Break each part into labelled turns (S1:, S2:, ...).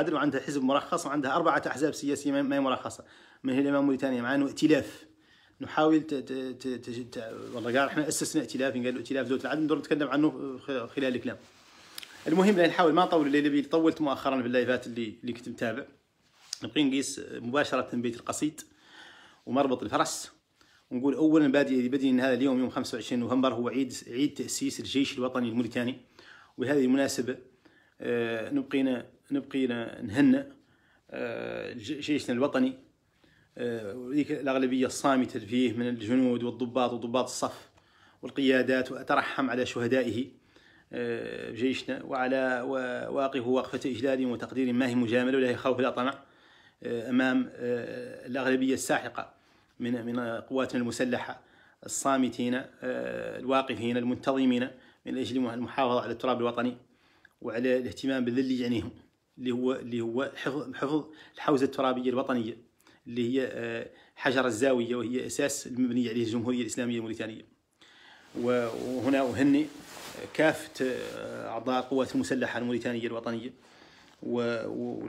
S1: عدل وعندها حزب مرخص وعندها أربعة أحزاب سياسية ما هي مرخصة من هي الإمام موريتانيا مع أنه ائتلاف نحاول ت... ت... ت... ت... والله قال احنا اسسنا ائتلاف قال ائتلاف ذوات العدل ندور نتكلم عنه خلال الكلام المهم لا نحاول ما نطول الليله بي طولت مؤخرا في اللايفات اللي اللي كنت متابع نبقي نقيس مباشره بيت القصيد ومربط الفرس ونقول اولا بادئ ان هذا اليوم يوم 25 نوفمبر هو عيد عيد تاسيس الجيش الوطني الموريتاني وبهذه المناسبه آه، نبقينا نبقي نهنئ آه، جيشنا الوطني آه، وذيك الأغلبية الصامتة فيه من الجنود والضباط وضباط الصف والقيادات وأترحم على شهدائه آه، جيشنا وعلى واقفه وقفة إجلال وتقدير ما هي مجاملة ولا هي خوف ولا طمع أمام الأغلبية الساحقة من من قواتنا المسلحة الصامتين الواقفين المنتظمين من أجل المحافظة على التراب الوطني وعلى الاهتمام بالذي يعنيهم اللي هو اللي هو حفظ حفظ الحوزه الترابيه الوطنيه اللي هي آه، حجر الزاويه وهي اساس المبنيه عليه الجمهوريه الاسلاميه الموريتانيه وهنا اهني كافه آه، اعضاء القوات المسلحه الموريتانيه الوطنيه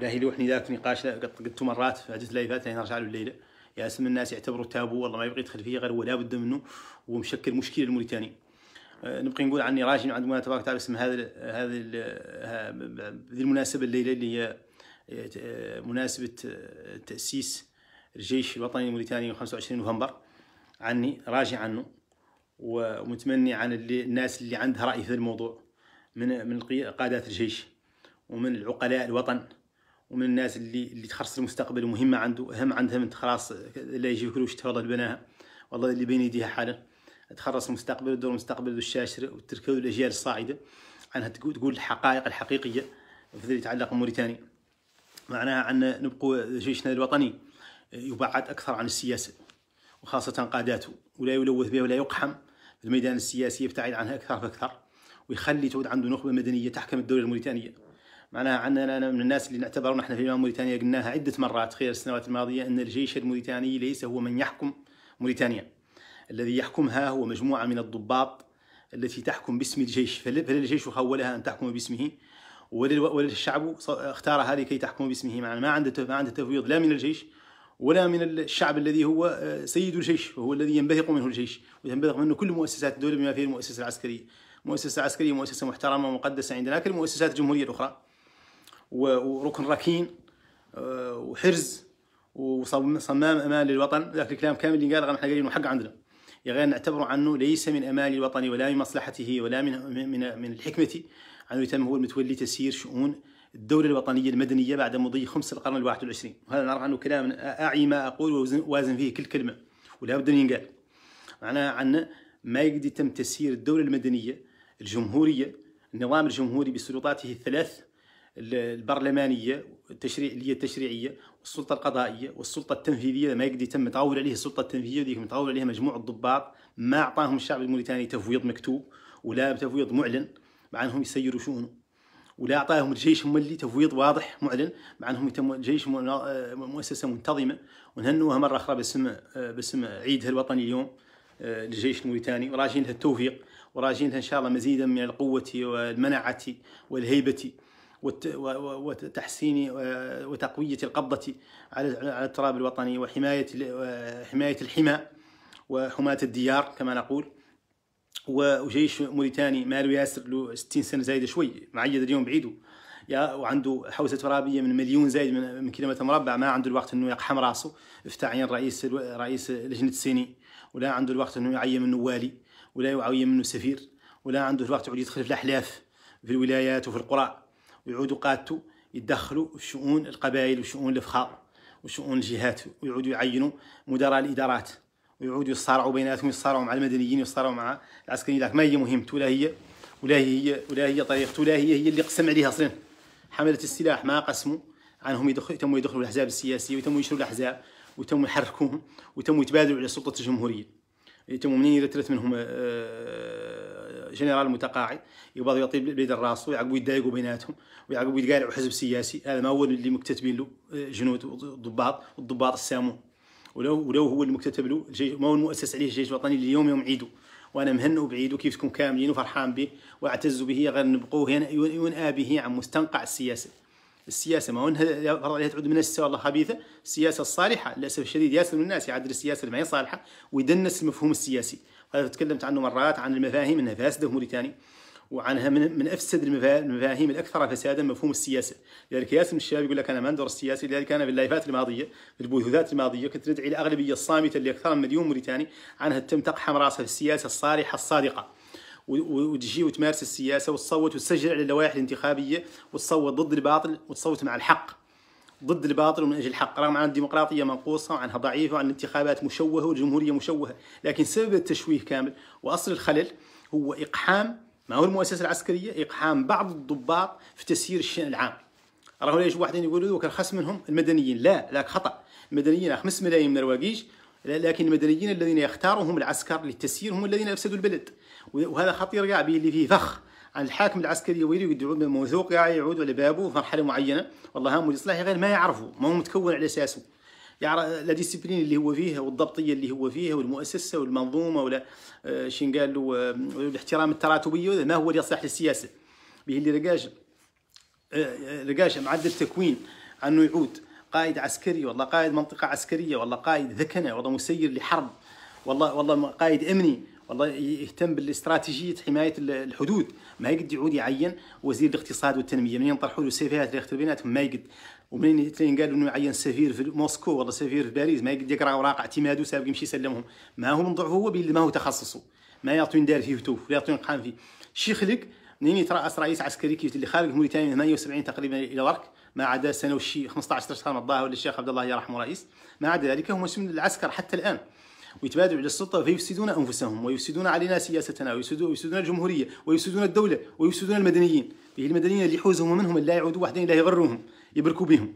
S1: هي لوحني ذاك نقاش قلت مرات في عده لايفات نرجع له الليله يا اسم الناس يعتبروا تابو والله ما يبغى يدخل فيه غير هو لابد منه ومشكل مشكله الموريتاني آه، نبقي نقول عني راجل عند مولانا تبارك وتعالى باسم هذا هذا هذه المناسبه الليله اللي هي آه، مناسبه آه، تاسيس الجيش الوطني الموريتاني 25 نوفمبر عني راجع عنه ومتمني عن اللي الناس اللي عندها راي في الموضوع من من قادات الجيش ومن العقلاء الوطن ومن الناس اللي اللي تخرص المستقبل ومهمه عنده اهم عندها من خلاص لا يجي يقولوا والله بناها والله اللي بين يديها حاله تخرص المستقبل ودور المستقبل والشاشرة وتركوا الاجيال الصاعده عنها تقول الحقائق الحقيقيه في اللي يتعلق بموريتانيا معناها أن نبقوا جيشنا الوطني يبعد أكثر عن السياسة وخاصة قاداته ولا يلوث بها ولا يقحم الميدان السياسي يبتعد عنها أكثر فأكثر ويخلي تعود عنده نخبة مدنية تحكم الدولة الموريتانية معناها عندنا من الناس اللي نعتبر نحن في موريتانيا قلناها عدة مرات خلال السنوات الماضية أن الجيش الموريتاني ليس هو من يحكم موريتانيا الذي يحكمها هو مجموعة من الضباط التي تحكم باسم الجيش فللجيش خولها أن تحكم باسمه وللشعب اختارها لكي تحكم باسمه معنا ما عنده ما عنده تفويض لا من الجيش ولا من الشعب الذي هو آه، سيد الجيش وهو الذي ينبثق منه الجيش وينبثق منه كل مؤسسات الدولة بما فيه المؤسسة العسكرية مؤسسة عسكرية مؤسسة محترمة ومقدسة عندنا المؤسسات الجمهورية الأخرى وركن ركين آه، وحرز وصمام أمان للوطن ذاك الكلام كامل اللي قال احنا قايلينه حق عندنا يغير نعتبر عنه ليس من أمال الوطن ولا من مصلحته ولا من من من الحكمة أنه يتم هو المتولي تسيير شؤون الدولة الوطنية المدنية بعد مضي خمس القرن الواحد والعشرين وهذا نعرف عنه كلام أعي ما أقول ووازن فيه كل كلمة ولا بد أن ينقال معناها عن ما يقدر يتم تسيير الدولة المدنية الجمهورية النظام الجمهوري بسلطاته الثلاث البرلمانية التشريع اللي هي التشريعيه والسلطه القضائيه والسلطه التنفيذيه ما يقدر يتم تعول عليه السلطه التنفيذيه ذيك متعول عليها مجموعه ضباط ما اعطاهم الشعب الموريتاني تفويض مكتوب ولا تفويض معلن مع انهم يسيروا شؤونه ولا اعطاهم الجيش مولي تفويض واضح معلن مع انهم يتم جيش مؤسسه منتظمه ونهنوها مره اخرى باسم باسم عيدها الوطني اليوم آه، للجيش الموريتاني وراجين لها التوفيق وراجين لها ان شاء الله مزيدا من القوه والمنعه والهيبه وتحسين آه، وتقوية القبضة على التراب الوطني وحماية آه، حماية الحمى وحماة الديار كما نقول وجيش موريتاني ماله ياسر له 60 سنة زايدة شوي معيد اليوم بعيده يا وعنده حوسه ترابيه من مليون زايد من, كيلومتر مربع ما عنده الوقت انه يقحم راسه في رئيس رئيس لجنه السيني ولا عنده الوقت انه يعين منه والي ولا يعين منه سفير ولا عنده الوقت يعود يدخل في الاحلاف في الولايات وفي القرى ويعودوا قادته يتدخلوا في شؤون القبائل وشؤون الافخاء وشؤون الجهات ويعودوا يعينوا مدراء الادارات ويعودوا يصارعوا بيناتهم يصارعوا مع المدنيين يصارعوا مع العسكريين لكن ما هي مهمته ولا هي ولا هي ولا هي طريقته ولا هي هي اللي قسم عليها اصلا حمله السلاح ما قسموا عنهم يدخلوا يتموا يدخلوا الاحزاب السياسيه ويتموا يشروا الاحزاب وتموا يحركوهم وتموا يتبادلوا على سلطه الجمهوريه يتم منين اذا ثلاث منهم آه، آه، جنرال متقاعد يبغى يطيب بيد الراس ويعقبوا يتضايقوا بيناتهم ويعقبوا يتقارعوا حزب سياسي هذا ما هو اللي مكتتبين له آه، جنود وضباط والضباط السامون ولو ولو هو اللي مكتتب له الجيش ما هو المؤسس عليه الجيش الوطني اللي يوم يوم عيده وانا مهن وبعيد تكون كاملين وفرحان به واعتز به غير نبقوه ينأى به عن مستنقع السياسه السياسه ما هو فرض تعود من السياسه والله خبيثه السياسه الصالحه للاسف الشديد ياسر من الناس يعدل السياسه اللي ما هي صالحه ويدنس المفهوم السياسي هذا تكلمت عنه مرات عن المفاهيم انها فاسده في موريتانيا وعنها من من افسد المفاهيم الاكثر فسادا مفهوم السياسه، لذلك من الشباب يقول لك انا ما اندور السياسي، لذلك انا في اللايفات الماضيه، في البثوثات الماضيه كنت ندعي الاغلبيه الصامته اللي اكثر من مليون موريتاني عنها تم تقحم راسها في السياسه الصالحه الصادقه. وتجي وتمارس السياسه وتصوت وتسجل على اللوائح الانتخابيه وتصوت ضد الباطل وتصوت مع الحق ضد الباطل ومن اجل الحق رغم ان الديمقراطيه منقوصه وعنها ضعيفه وعن الانتخابات مشوهه والجمهوريه مشوهه لكن سبب التشويه كامل واصل الخلل هو اقحام ما هو المؤسسه العسكريه اقحام بعض الضباط في تسيير الشان العام راهو ليش واحدين يقولوا دوك الخص منهم المدنيين لا ذاك خطا المدنيين 5 ملايين من الواقيش لكن المدنيين الذين يختارهم العسكر للتسيير هم الذين افسدوا البلد وهذا خطير كاع اللي فيه فخ عن الحاكم العسكري يريد يدعو موثوق كاع يعني يعود على بابه في مرحله معينه والله هم الاصلاح غير ما يعرفه ما هو متكون على اساسه يعرف يعني لا ديسيبلين اللي هو فيها والضبطيه اللي هو فيها والمؤسسه والمنظومه ولا آه، شين قال له آه، الاحترام التراتبي ما هو اللي يصلح للسياسه به اللي رقاش آه، رقاش معدل تكوين انه يعود قائد عسكري والله قائد منطقه عسكريه والله قائد ذكنه والله مسير لحرب والله والله قائد امني والله يهتم بالاستراتيجيه حمايه الحدود ما يقد يعود يعين وزير الاقتصاد والتنميه منين طرحوا له سيفيات يختبر بيناتهم ما يقد ومنين قالوا انه يعين سفير في موسكو ولا سفير في باريس ما يقد يقرا اوراق اعتماده سابق يمشي يسلمهم ما هو من ضعفه هو ما هو تخصصه ما يعطون دار فيه توف ولا يعطون قام فيه شي خلق منين يترأس رئيس عسكري كيف اللي خارج موريتانيا 78 تقريبا الى ورك ما عدا سنه وشي 15 سنه الظاهر ولا الشيخ عبد الله يرحمه رئيس ما عدا ذلك هو من العسكر حتى الان ويتبادروا إلى السلطة فيفسدون أنفسهم ويفسدون علينا سياستنا ويفسدون الجمهورية ويفسدون الدولة ويفسدون المدنيين به المدنيين اللي يحوزهم منهم اللي لا يعودوا وحدين لا يغروهم يبركوا بهم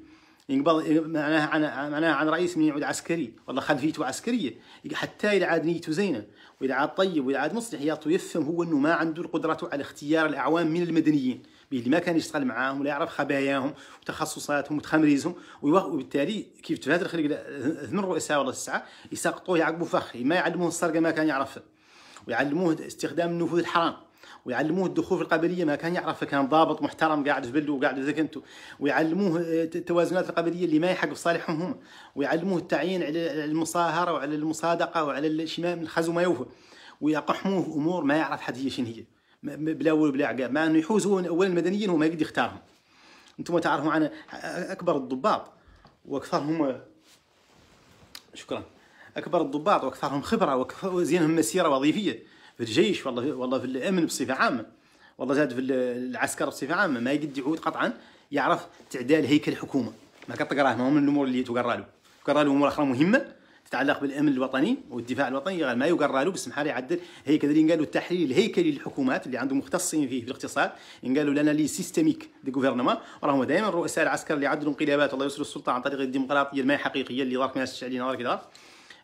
S1: يقبض يعني معناها عن معناها عن رئيس من يعود عسكري والله خلفيته عسكريه حتى اذا عاد نيته زينه واذا عاد طيب واذا عاد مصلح يفهم هو انه ما عنده القدره على اختيار الاعوام من المدنيين اللي ما كان يشتغل معاهم ولا يعرف خباياهم وتخصصاتهم وتخمريزهم وبالتالي كيف تفاد الخليقه ثمان رؤساء ولا الساعة يسقطوه يعقبوا فخ ما يعلموه السرقه ما كان يعرفها ويعلموه استخدام النفوذ الحرام ويعلموه الدخول في القبليه ما كان يعرف كان ضابط محترم قاعد في بلده وقاعد في ذكنته ويعلموه التوازنات القبليه اللي ما يحق في صالحهم هم ويعلموه التعيين على المصاهره وعلى المصادقه وعلى الشيء من الخزو ما يوفى ويقحموه امور ما يعرف حد هي شنو هي بلا اول بلا عقاب مع انه يحوز هو اولا المدنيين هو ما يقدر يختارهم انتم تعرفوا عن اكبر الضباط واكثرهم شكرا اكبر الضباط واكثرهم خبره وزينهم مسيره وظيفيه في الجيش والله والله في الامن بصفه عامه والله زاد في العسكر بصفه عامه ما يقد يعود قطعا يعرف تعديل هيكل الحكومه ما كتقراه ما هو من الامور اللي تقرا له تقرا له امور اخرى مهمه تتعلق بالامن الوطني والدفاع الوطني ما يقرا له باسم حالي يعدل هي كذلك قالوا التحليل الهيكلي للحكومات اللي عندهم مختصين فيه في الاقتصاد قالوا لنا لي سيستميك دي غوفرنمون راهم دائما الرؤساء العسكر اللي عدلوا انقلابات الله يسر السلطه عن طريق الديمقراطيه الماي حقيقيه اللي دارك ناس يسش علينا دارك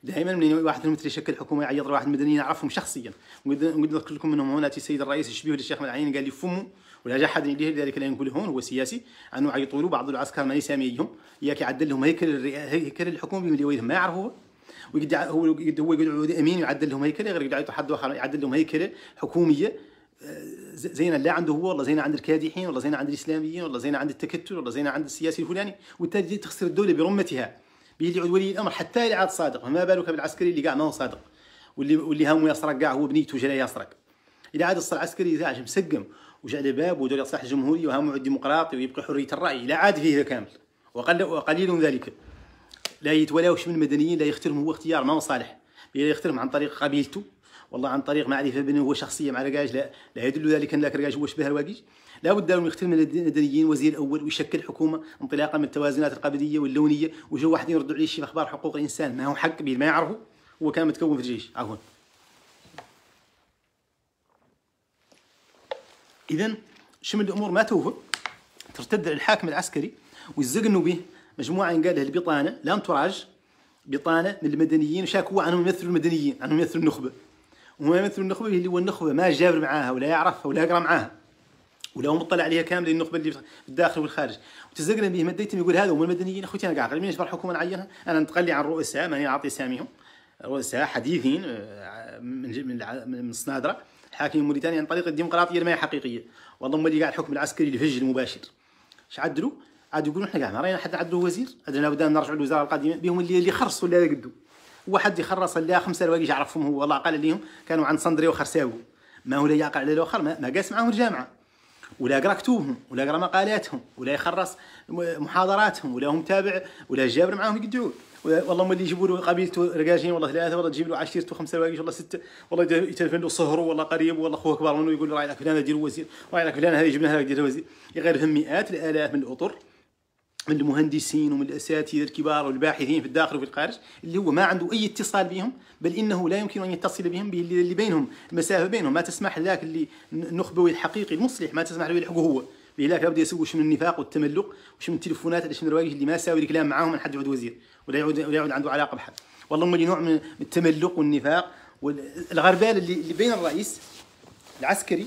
S1: دائما من واحد الممثل يشكل حكومه يعيط لواحد مدني نعرفهم شخصيا نقدر نذكر لكم منهم هنا السيد الرئيس الشبيه للشيخ العين قال لي فمو ولا جا حد يدير ذلك لا نقول هون هو سياسي انه يعيطوا له بعض العسكر ما يساميهم ياك يعدل لهم هيكل هيكل الحكومه اللي ما يعرفوه ويقعد هو هو يقعد امين يعدل لهم هيكله غير يقعد حد اخر يعدل لهم هيكله حكوميه آه، زينه لا عنده هو والله زينه عند الكادحين والله زينه عند الاسلاميين والله زينه عند التكتل والله زينه عند السياسي الفلاني وبالتالي تخسر الدوله برمتها بيجي ولي الامر حتى اللي عاد صادق فما بالك بالعسكري اللي قاع ما هو صادق واللي واللي هم يسرق قاع هو بنيته جاي يسرق اذا عاد الصار عسكري زعج مسقم وجعل باب ودول يصلح الجمهوريه وهم الديمقراطي ويبقى حريه الراي لا عاد فيه كامل وقل وقليل ذلك لا يتولاوش من المدنيين لا يختارهم هو اختيار ما هو صالح بل يختارهم عن طريق قبيلته والله عن طريق معرفه بانه هو شخصيه مع رجاج لا لا يدل ذلك ان رجاج هو شبه الواقيج لابد انه يختار من المدنيين وزير اول ويشكل حكومه انطلاقا من التوازنات القبليه واللونيه وجو واحد يرد عليه في اخبار حقوق الانسان ما هو حق به ما يعرفه هو كان متكون في الجيش عفوا اذا شمل الامور ما توفى ترتد الحاكم العسكري ويزقنوا به مجموعه انقاله البطانه لم تراج بطانه من المدنيين شاكوا عنهم يمثلوا المدنيين عنهم يمثلوا النخبه وما يمثلوا النخبه اللي هو النخبه ما جابر معاها ولا يعرفها ولا يقرا معاها ولا هو مطلع عليها كامله النخبه اللي في الداخل والخارج وتزقنا به مديتهم يقول هذا هم المدنيين اخوتي انا قاعد مين الحكومه نعينها انا نتقلي عن رؤساء ماني اعطي اساميهم رؤساء حديثين آه، من من الصنادره حاكم موريتانيا عن طريق الديمقراطيه ما هي حقيقيه وضم اللي قاعد الحكم العسكري الفج المباشر شعدلوا عاد يقولوا حنا كاع ما راينا حد عنده وزير عندنا بدا نرجعوا للوزاره القديمه بهم اللي اللي خرصوا اللي قدو واحد يخرص اللي خمسه رواقي يعرفهم هو الله قال لهم كانوا عند صندري وخرساوي ما هو لا يقع على الاخر ما, قاس معاهم الجامعه ولا قرا كتبهم ولا قرا مقالاتهم ولا يخرص محاضراتهم ولا هم تابع ولا جابر معاهم يقدعوا والله ملي اللي يجيبوا له قبيلته رقاجين والله ثلاثه والله تجيب له عشيرته خمسه رواقي والله سته والله يتلفن له صهره والله قريب والله خوه كبار منه يقول له راه فلان دير وزير راه فلان هذا يجيب لنا هذا وزير يغير فهم مئات الالاف من الاطر من المهندسين ومن الاساتذه الكبار والباحثين في الداخل وفي الخارج اللي هو ما عنده اي اتصال بهم بل انه لا يمكن ان يتصل بهم اللي بينهم المسافه بينهم ما تسمح لذاك اللي النخبوي الحقيقي المصلح ما تسمح له يلحقه هو لذلك بدا يسوي شنو النفاق والتملق من التليفونات اللي شنو الروايج اللي ما ساوي الكلام معاهم من حد يعود وزير ولا يعود ولا يعود عنده علاقه بحد والله هم نوع من التملق والنفاق والغربال اللي, اللي بين الرئيس العسكري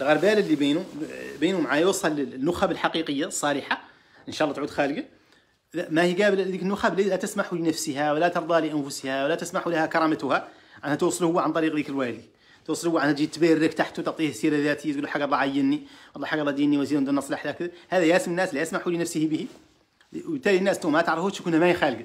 S1: الغربال اللي بينه بينه معاه يوصل للنخب الحقيقيه الصالحه ان شاء الله تعود خالقه ما هي قابله ذيك النخب لا تسمح لنفسها ولا ترضى لانفسها ولا تسمح لها كرامتها انها توصله هو عن طريق ذيك الوالي هو انها تجي تبرك تحته تعطيه سيره ذاتيه تقول حق الله عيني والله حق الله ديني وزير دون نصلح لك هذا ياسم الناس لا يسمح لنفسه به وبالتالي الناس تو ما تعرفوش كنا ما هي خالقه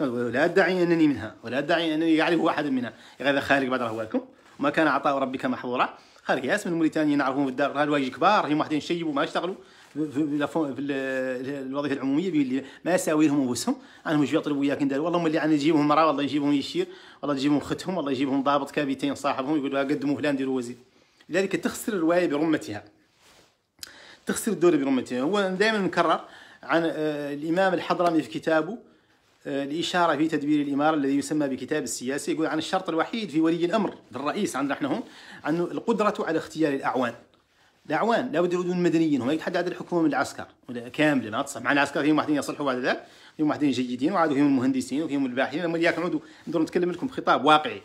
S1: ولا ادعي انني منها ولا ادعي انني يعرف احد منها هذا خالق بعد رهوالكم وما كان عطاء ربك محظورا خالق ياسم الموريتانيين نعرفهم في الدار هاد واجي كبار هم واحدين شيبوا ما يشتغلوا في, في الوظيفه العموميه باللي ما ساوي لهم انفسهم عنهم مش يطلبوا اياك ندير والله اللي عن يجيبهم مرا والله يجيبهم يشير والله يجيبهم ختهم والله يجيبهم ضابط كابيتين صاحبهم يقولوا قدموا فلان ديروا وزير لذلك تخسر الروايه برمتها تخسر الدوله برمتها هو دائما نكرر عن آه، الامام الحضرمي في كتابه آه، الإشارة في تدبير الإمارة الذي يسمى بكتاب السياسة يقول عن الشرط الوحيد في ولي الأمر في الرئيس عندنا احنا هون أنه القدرة على اختيار الأعوان دعوان لابد يردون المدنيين هم يتحدى الحكومه من العسكر كامله ما تصح مع العسكر فيهم واحدين يصلحوا بعد ذلك فيهم واحدين جيدين وعادوا فيهم المهندسين وفيهم الباحثين لما ياك نعودوا نقدروا نتكلم لكم بخطاب واقعي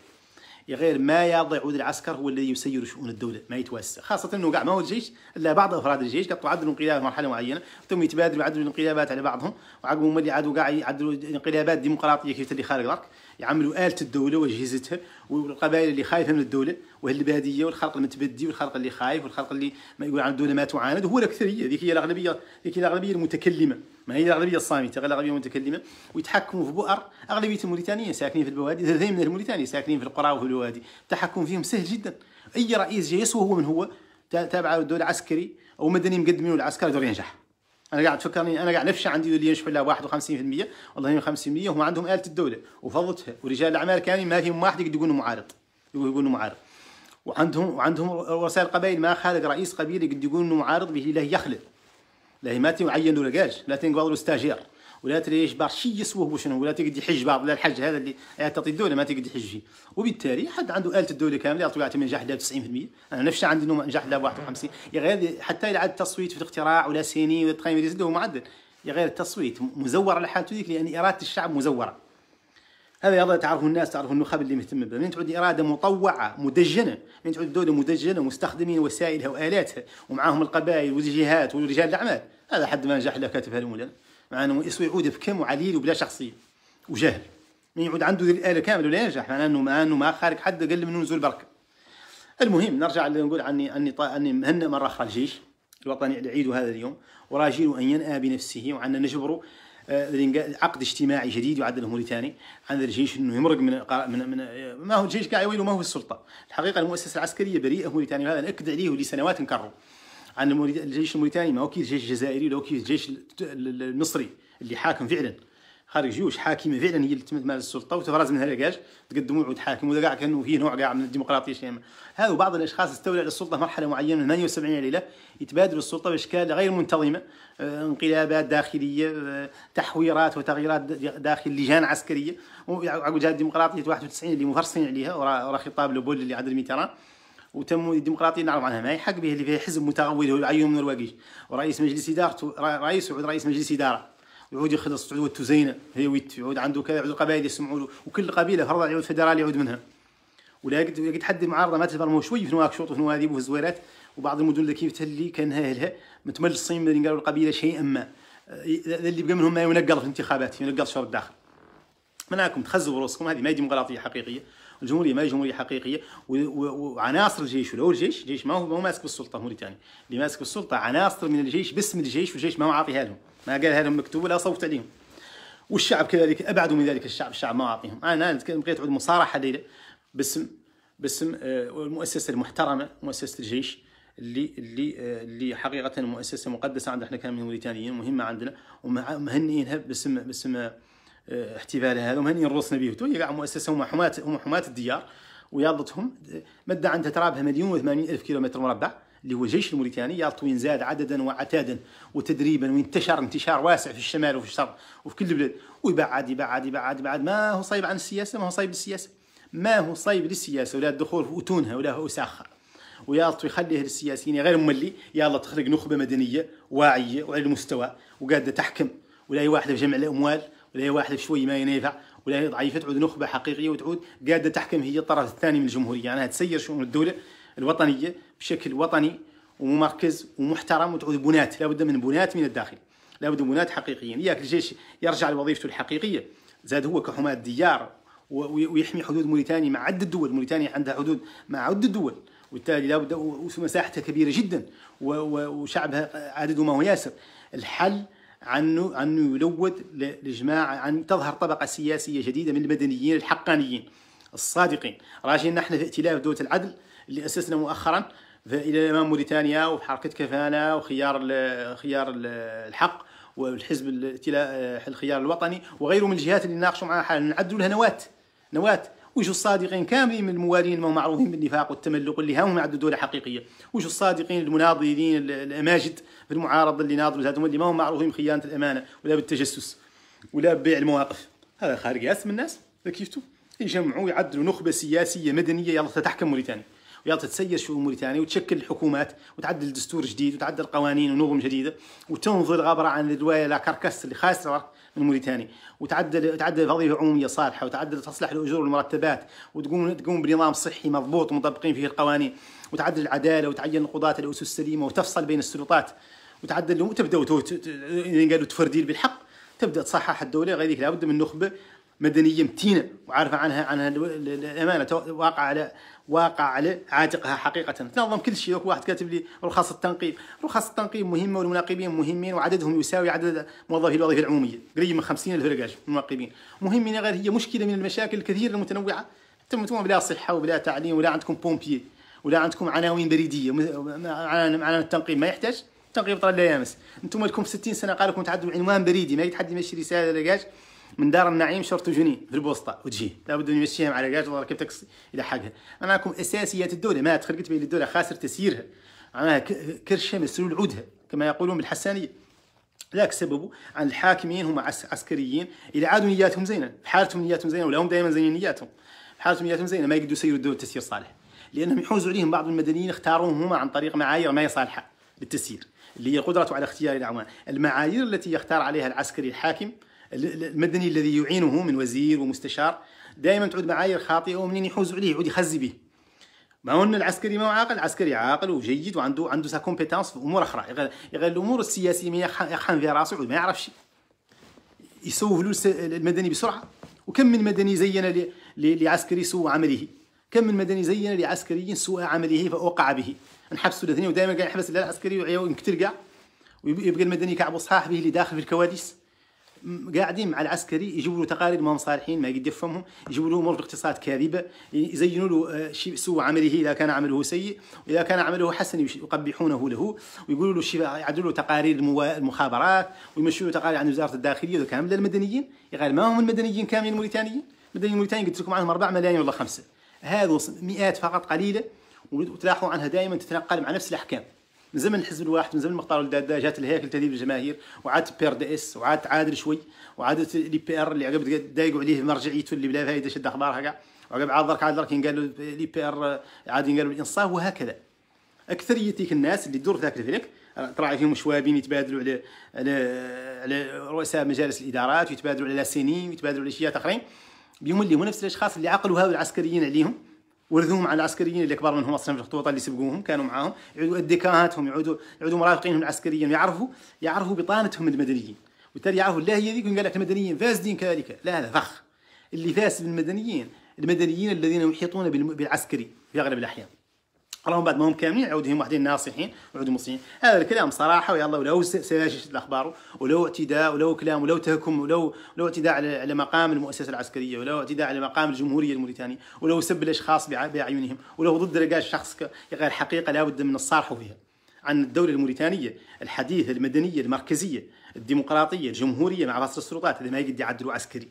S1: يا غير ما يضع عود العسكر هو الذي يسير شؤون الدوله ما يتوسع خاصه انه كاع ما هو الجيش الا بعض افراد الجيش قطعوا تعدلوا انقلاب مرحله معينه ثم يتبادلوا يعدلوا الانقلابات على بعضهم وعقبهم اللي عادوا كاع يعدلوا انقلابات ديمقراطيه كيف اللي خارج الارك يعملوا آلة الدولة وأجهزتها والقبائل اللي خايفة من الدولة وهي البادية والخلق المتبدي والخلق اللي خايف والخلق اللي ما يقول عن الدولة ما تعاند هو الأكثرية ذيك هي الأغلبية ذيك هي الأغلبية المتكلمة ما هي الأغلبية الصامتة الأغلبية المتكلمة ويتحكموا في بؤر أغلبية الموريتانيين ساكنين في البوادي ثلثين من الموريتانيين ساكنين في القرى وفي الوادي التحكم فيهم سهل جدا أي رئيس جاي يسوى هو من هو تابع الدولة عسكري أو مدني مقدمين للعسكر يقدر ينجح انا قاعد فكرني انا قاعد نفشى عندي اللي ينشفى لها 51% والله 50% هم عندهم آلة الدولة وفضتها ورجال الاعمال كاملين ما فيهم واحد يقدر يقولوا معارض يقولوا معارض وعندهم وعندهم رؤساء القبائل ما خالق رئيس قبيله قد يقول انه معارض به لا يخلد لا ما تعينوا رجال لا تنقضوا ستاجير ولا تريش يجبر شي يسوه وشنو ولا تقدر يحج بعض ولا الحج هذا اللي تعطي الدوله ما تقدر يحج فيه وبالتالي حد عنده آلة الدوله كامله يعطوا من نجاح 90% انا نفسي عندي نجاح 51 غير حتى الى عاد التصويت في الاقتراع ولا سيني ولا تقييم هو معدل غير التصويت مزور على حالته ذيك لان اراده الشعب مزوره هذا يلا تعرفوا الناس تعرفوا النخب اللي مهتم به من تعود إرادة مطوعة مدجنة من تعود دولة مدجنة مستخدمين وسائلها وآلاتها ومعاهم القبائل والجهات ورجال الأعمال هذا حد ما نجح لا كاتب هالأمور مع انه يعود بكم وعليل وبلا شخصيه وجهل من يعود عنده الاله كامله ولا ينجح معناه انه مع انه ما خارج حد قل منه نزول بركه المهم نرجع نقول عني طا... اني مهنئ مره اخرى الجيش الوطني لعيده هذا اليوم وراجل ان ينأى بنفسه وعنا نجبره آه، عقد اجتماعي جديد يعدل موريتاني عند الجيش انه يمرق من من, من ما هو الجيش كاع يويله ما هو السلطه الحقيقه المؤسسه العسكريه بريئه موريتانيا هذا ناكد عليه لسنوات نكرره عن الجيش الموريتاني ما هو كي الجيش الجزائري ولا هو كي الجيش المصري اللي حاكم فعلا خارج جيوش حاكمه فعلا هي اللي تمارس السلطه وتفرز منها لكاش تقدموا حاكم ولا كاع كانوا فيه نوع كاع من الديمقراطيه شيء هذا بعض الاشخاص استولوا على السلطه مرحله معينه من 78 ليله يتبادلوا السلطه باشكال غير منتظمه آه، انقلابات داخليه آه، تحويرات وتغييرات داخل لجان عسكريه وعقب جات ديمقراطيه 91 اللي مفرصين عليها ورا خطاب لوبول اللي عند الميتران وتم الديمقراطيه نعرف عنها ما يحق به اللي فيه حزب متغول ويعينه من رواقيش ورئيس مجلس ادارته رئيس وعود رئيس مجلس اداره يعود يخلص تعود تزينه هي ويت يعود عنده كذا يعود القبائل يسمعوا له وكل قبيله فرض يعود فدرالي يعود منها ولا قد حد المعارضه ما تفرموا شوي في نواكشوط وفي نواديب وفي الزويرات وبعض المدن اللي كيف تلي كان اهلها متملصين من قالوا القبيله شيئا ما اللي بقى منهم ما ينقل في الانتخابات ينقل في الداخل مناكم تخزوا رؤوسكم هذه ما هي ديمقراطيه حقيقيه الجمهوريه ما هي جمهوريه حقيقيه وعناصر الجيش ولو الجيش الجيش ما هو ماسك بالسلطه موريتانيا اللي ماسك بالسلطه عناصر من الجيش باسم الجيش والجيش ما هو عاطيها لهم ما قالها لهم مكتوب ولا صوت عليهم والشعب كذلك ابعدوا من ذلك الشعب الشعب ما عاطيهم انا بقيت عود مصارحه ليله باسم باسم آه، المؤسسه المحترمه مؤسسه الجيش اللي اللي آه، اللي حقيقه مؤسسه مقدسه عندنا احنا كموريتانيين مهمه عندنا ومهنئينها باسم باسم آه، احتفال هذا هني روسنا به تو كاع مؤسسه هما حماة هما حماة الديار ويالطهم مدة عندها ترابها مليون و ألف كيلومتر مربع اللي هو الجيش الموريتاني يالط وين زاد عددا وعتادا وتدريبا وانتشر انتشار واسع في الشمال وفي الشرق وفي كل البلاد ويبعد يبعد يبعد يبعد ما هو صايب عن السياسة ما هو صايب للسياسة ما هو صايب للسياسة ولا الدخول في أتونها ولا هو أساخها ويالط يخليه للسياسيين غير مملي يلا تخلق نخبة مدنية واعية وعلى المستوى وقاعدة تحكم ولا اي واحدة في جمع الأموال ولا هي واحد شوي ما ينافع ولا هي ضعيفه تعود نخبه حقيقيه وتعود قاعده تحكم هي الطرف الثاني من الجمهوريه يعني تسير شؤون الدوله الوطنيه بشكل وطني ومركز ومحترم وتعود بنات لابد من بنات من الداخل لابد من بنات حقيقيين ياك الجيش يرجع لوظيفته الحقيقيه زاد هو كحماة ديار ويحمي حدود موريتانيا مع عدة دول موريتانيا عندها حدود مع عدة دول وبالتالي لابد ومساحتها كبيرة جدا وشعبها عدده ما هو ياسر الحل عنه عنه يلوذ لجماعه عن تظهر طبقه سياسيه جديده من المدنيين الحقانيين الصادقين راجعين نحن في ائتلاف دوله العدل اللي اسسنا مؤخرا الى امام موريتانيا وحركه كفانة وخيار خيار الحق والحزب الخيار الوطني وغيره من الجهات اللي ناقشوا معها حالا نعدوا لها نواه نواه وجوه الصادقين كاملين من الموالين المعروفين معروفين بالنفاق والتملق اللي هم عندهم دولة حقيقية وجوه الصادقين المناضلين الأماجد في المعارضة اللي ناضلوا ذاتهم اللي ما هم معروفين بخيانة الأمانة ولا بالتجسس ولا ببيع المواقف هذا خارج ياس من الناس كيفتو يجمعوا يعدلوا نخبة سياسية مدنية يلا تتحكم موريتانيا ويلا تتسير شؤون موريتانيا وتشكل الحكومات وتعدل دستور جديد وتعدل قوانين ونظم جديدة وتنظر عبر عن الروايه لا كركس اللي خاسرة الموريتاني وتعدل تعدل وظيفه العموميه صالحه وتعدل تصلح الاجور والمرتبات وتقوم تقوم بنظام صحي مضبوط مطبقين فيه القوانين وتعدل العداله وتعين القضاة الاسس السليمه وتفصل بين السلطات وتعدل وتبدا قالوا تفردين بالحق تبدا تصحح الدوله غير ذلك لابد من نخبه مدنيه متينه وعارفه عنها عنها الامانه واقع على واقع على عاتقها حقيقه تنظم كل شيء واحد كاتب لي رخص التنقيب رخص التنقيب مهمه والمناقبين مهمين وعددهم يساوي عدد موظفي الوظيفه العموميه قريب من 50 الف رجال المناقبين مهمين غير هي مشكله من المشاكل الكثيره المتنوعه انتم بلا صحه وبلا تعليم ولا عندكم بومبيي ولا عندكم عناوين بريديه معنا التنقيب ما يحتاج التنقيب طال لا يامس انتم لكم 60 سنه قال لكم تعدوا عنوان بريدي ما يتحدى يمشي رساله رجاج من دار النعيم شرط جني في البوسطه وتجي لابد ان يمشيها على الرجاج والله كيف الى حقها معناكم اساسيات الدوله ما تخرجت بين الدوله خاسر تسييرها معناها كرشه مسلول عودها كما يقولون بالحسانيه ذاك سببه عن الحاكمين هم عسكريين اذا عادوا نياتهم زينه في حالتهم نياتهم زينه ولا هم دائما زينين نياتهم في حالتهم نياتهم زينه ما يقدروا يسيروا الدوله تسيير صالح لانهم يحوزوا عليهم بعض المدنيين اختاروهم هما عن طريق معايير ما هي صالحه للتسيير اللي هي قدرته على اختيار الاعوان المعايير التي يختار عليها العسكري الحاكم المدني الذي يعينه من وزير ومستشار دائما تعود معايير خاطئه ومنين يحوز عليه يعود يخزي به ما هو العسكري ما هو عاقل العسكري عاقل وجيد وعنده عنده سا كومبيتونس في امور اخرى غير الامور السياسيه ما يخان في راسه ما يعرفش يسوف له المدني بسرعه وكم من مدني زين لعسكري سوء عمله كم من مدني زين لعسكري سوء عمله فاوقع به نحبسوا الاثنين ودائما كان يحبس العسكري العسكري وينكتر كاع ويبقى المدني كعب صاحبه اللي داخل في الكواليس قاعدين مع العسكري يجيبوا له تقارير ما صالحين ما قد يفهمهم يجيبوا له امور اقتصاد كاذبه يزينوا له آه، سوء عمله اذا كان عمله سيء واذا كان عمله حسن يقبحونه له ويقولوا له يعدلوا له تقارير المخابرات ويمشوا له تقارير عن وزاره الداخليه من المدنيين يقال ما هم المدنيين كاملين الموريتانيين المدنيين الموريتانيين قلت لكم عنهم 4 ملايين ولا خمسه هذو مئات فقط قليله وتلاحظوا عنها دائما تتنقل مع نفس الاحكام من زمن الحزب الواحد من زمن مقطار الدادا جات الهيكل تهذيب الجماهير وعاد بير دي اس وعاد عادل شوي وعاد لي بي ار اللي عقب دايقوا عليه مرجعيته اللي بلا فائده شد اخبارها كاع وعقب عاد درك عاد درك ينقالوا لي بي ار عاد ينقالوا الانصاف وهكذا اكثريه الناس اللي تدور في ذاك الفريق تراعي فيهم شوابين يتبادلوا على على على رؤساء مجالس الادارات ويتبادلوا على لاسيني ويتبادلوا على شيات اخرين بهم اللي هما نفس الاشخاص اللي عقلوا هؤلاء العسكريين عليهم ورثوهم على العسكريين اللي كبار منهم اصلا في الخطوط اللي سبقوهم كانوا معاهم يعودوا ادكاهاتهم يعودوا يعودوا مرافقينهم العسكريين يعرفوا يعرفوا بطانتهم المدنيين وبالتالي يعرفوا لا هي ذيك قال لك المدنيين فاسدين كذلك لا هذا فخ اللي فاس بالمدنيين المدنيين الذين يحيطون بالعسكري في اغلب الاحيان اللهم بعد ما هم كاملين عودهم واحدين ناصحين وعودهم مصلحين هذا الكلام صراحه ويلا ولو سلاشة الاخبار ولو اعتداء ولو كلام ولو تهكم ولو ولو اعتداء على مقام المؤسسه العسكريه ولو اعتداء على مقام الجمهوريه الموريتانيه ولو سب الاشخاص باعينهم ولو ضد رجال شخص غير حقيقه لابد من الصرح فيها عن الدولة الموريتانية الحديثة المدنية المركزية الديمقراطية الجمهورية مع بسط السلطات اللي ما يقدر يعدلوا عسكري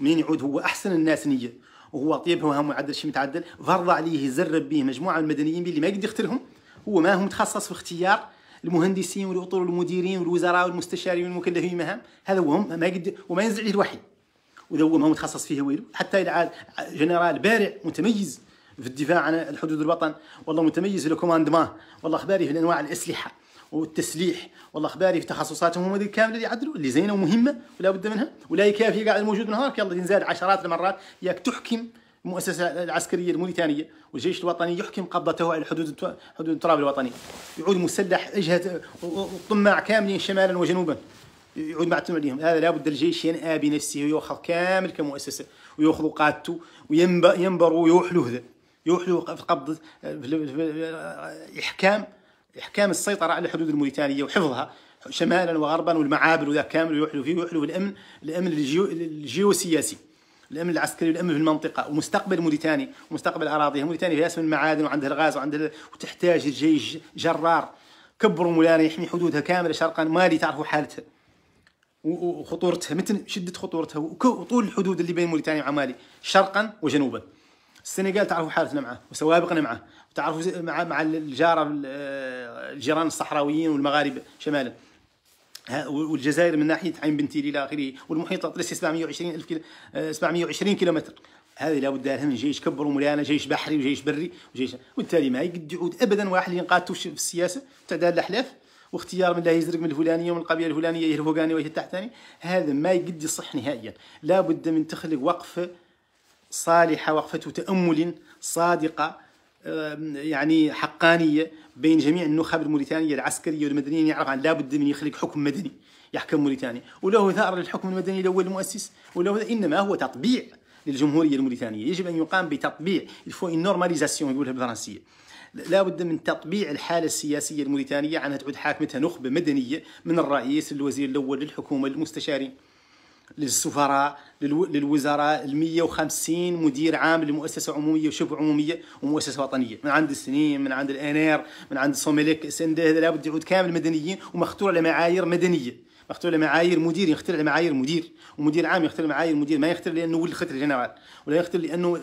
S1: ومنين يعود هو أحسن الناس نية وهو طيبهم هم معدل شي متعدل فرض عليه يزرب به مجموعه من المدنيين اللي ما يقدر يختلهم هو ما هو متخصص في اختيار المهندسين والاطر والمديرين والوزراء والمستشارين والمكلفين مهام هذا هو ما يقدر وما ينزل عليه الوحي واذا هو ما هو متخصص فيه ويلو حتى عاد جنرال بارع متميز في الدفاع عن الحدود الوطن والله متميز في الكوماندمان والله اخباري في انواع الاسلحه والتسليح والله اخباري في تخصصاتهم هم كامله اللي يعدلوا اللي زينه ومهمه ولا بد منها ولا يكافي قاعد الموجود من هناك يلا تنزاد عشرات المرات ياك تحكم المؤسسه العسكريه الموريتانيه والجيش الوطني يحكم قبضته على الحدود حدود التراب الوطني يعود مسلح اجهه الطماع كاملين شمالا وجنوبا يعود معتم عليهم هذا لابد الجيش ينأى بنفسه ويؤخذ كامل كمؤسسه ويأخذ قادته وينبر ويوحلوه هذا يوحلو في قبض إحكام احكام السيطره على الحدود الموريتانيه وحفظها شمالا وغربا والمعابر وذا كامل ويحلو فيه ويحلو الامن الامن الجيو الجيوسياسي الامن العسكري والامن في المنطقه ومستقبل موريتاني ومستقبل اراضيها موريتانيا فيها من المعادن وعندها الغاز وعندها وتحتاج الجيش جرار كبروا مولانا يحمي حدودها كامله شرقا مالي تعرفوا حالتها وخطورتها متن شده خطورتها وطول الحدود اللي بين موريتانيا وعمالي شرقا وجنوبا السنغال تعرفوا حالتنا معه وسوابقنا معه وتعرفوا مع مع الجاره آه، الجيران الصحراويين والمغاربه شمالا والجزائر من ناحيه عين بنتيلي الى اخره والمحيط الاطلسي 720 الف كيلو 720 آه، كيلومتر هذه لابد لها من جيش كبر ومولانا جيش بحري وجيش بري وجيش وبالتالي ما يقد يعود ابدا واحد اللي ينقادته في السياسه تاع الاحلاف واختيار من لا يزرق من الفلانيه ومن القبيله الفلانيه هي الفوقاني وهي التحتاني هذا ما يقد يصح نهائيا لابد من تخلق وقفه صالحة وقفة تأمل صادقة يعني حقانية بين جميع النخب الموريتانية العسكرية والمدنية يعني يعرف أن لابد من يخلق حكم مدني يحكم موريتانيا وله ثأر للحكم المدني الأول المؤسس وله إنما هو تطبيع للجمهورية الموريتانية يجب أن يقام بتطبيع الفو نورماليزاسيون يقولها بالفرنسية لا بد من تطبيع الحالة السياسية الموريتانية عنها تعود حاكمتها نخبة مدنية من الرئيس للوزير الأول للحكومة للمستشارين للسفراء للوزراء ال 150 مدير عام لمؤسسه عموميه وشبه عموميه ومؤسسه وطنيه من عند السنين من عند الانير من عند سوميليك هذا لابد يعود كامل مدنيين ومختور على معايير مدنيه مختور على معايير مدير يختار على معايير مدير ومدير عام يختار معايير مدير ما يختار لانه ولد خطر الجنرال ولا يختار لانه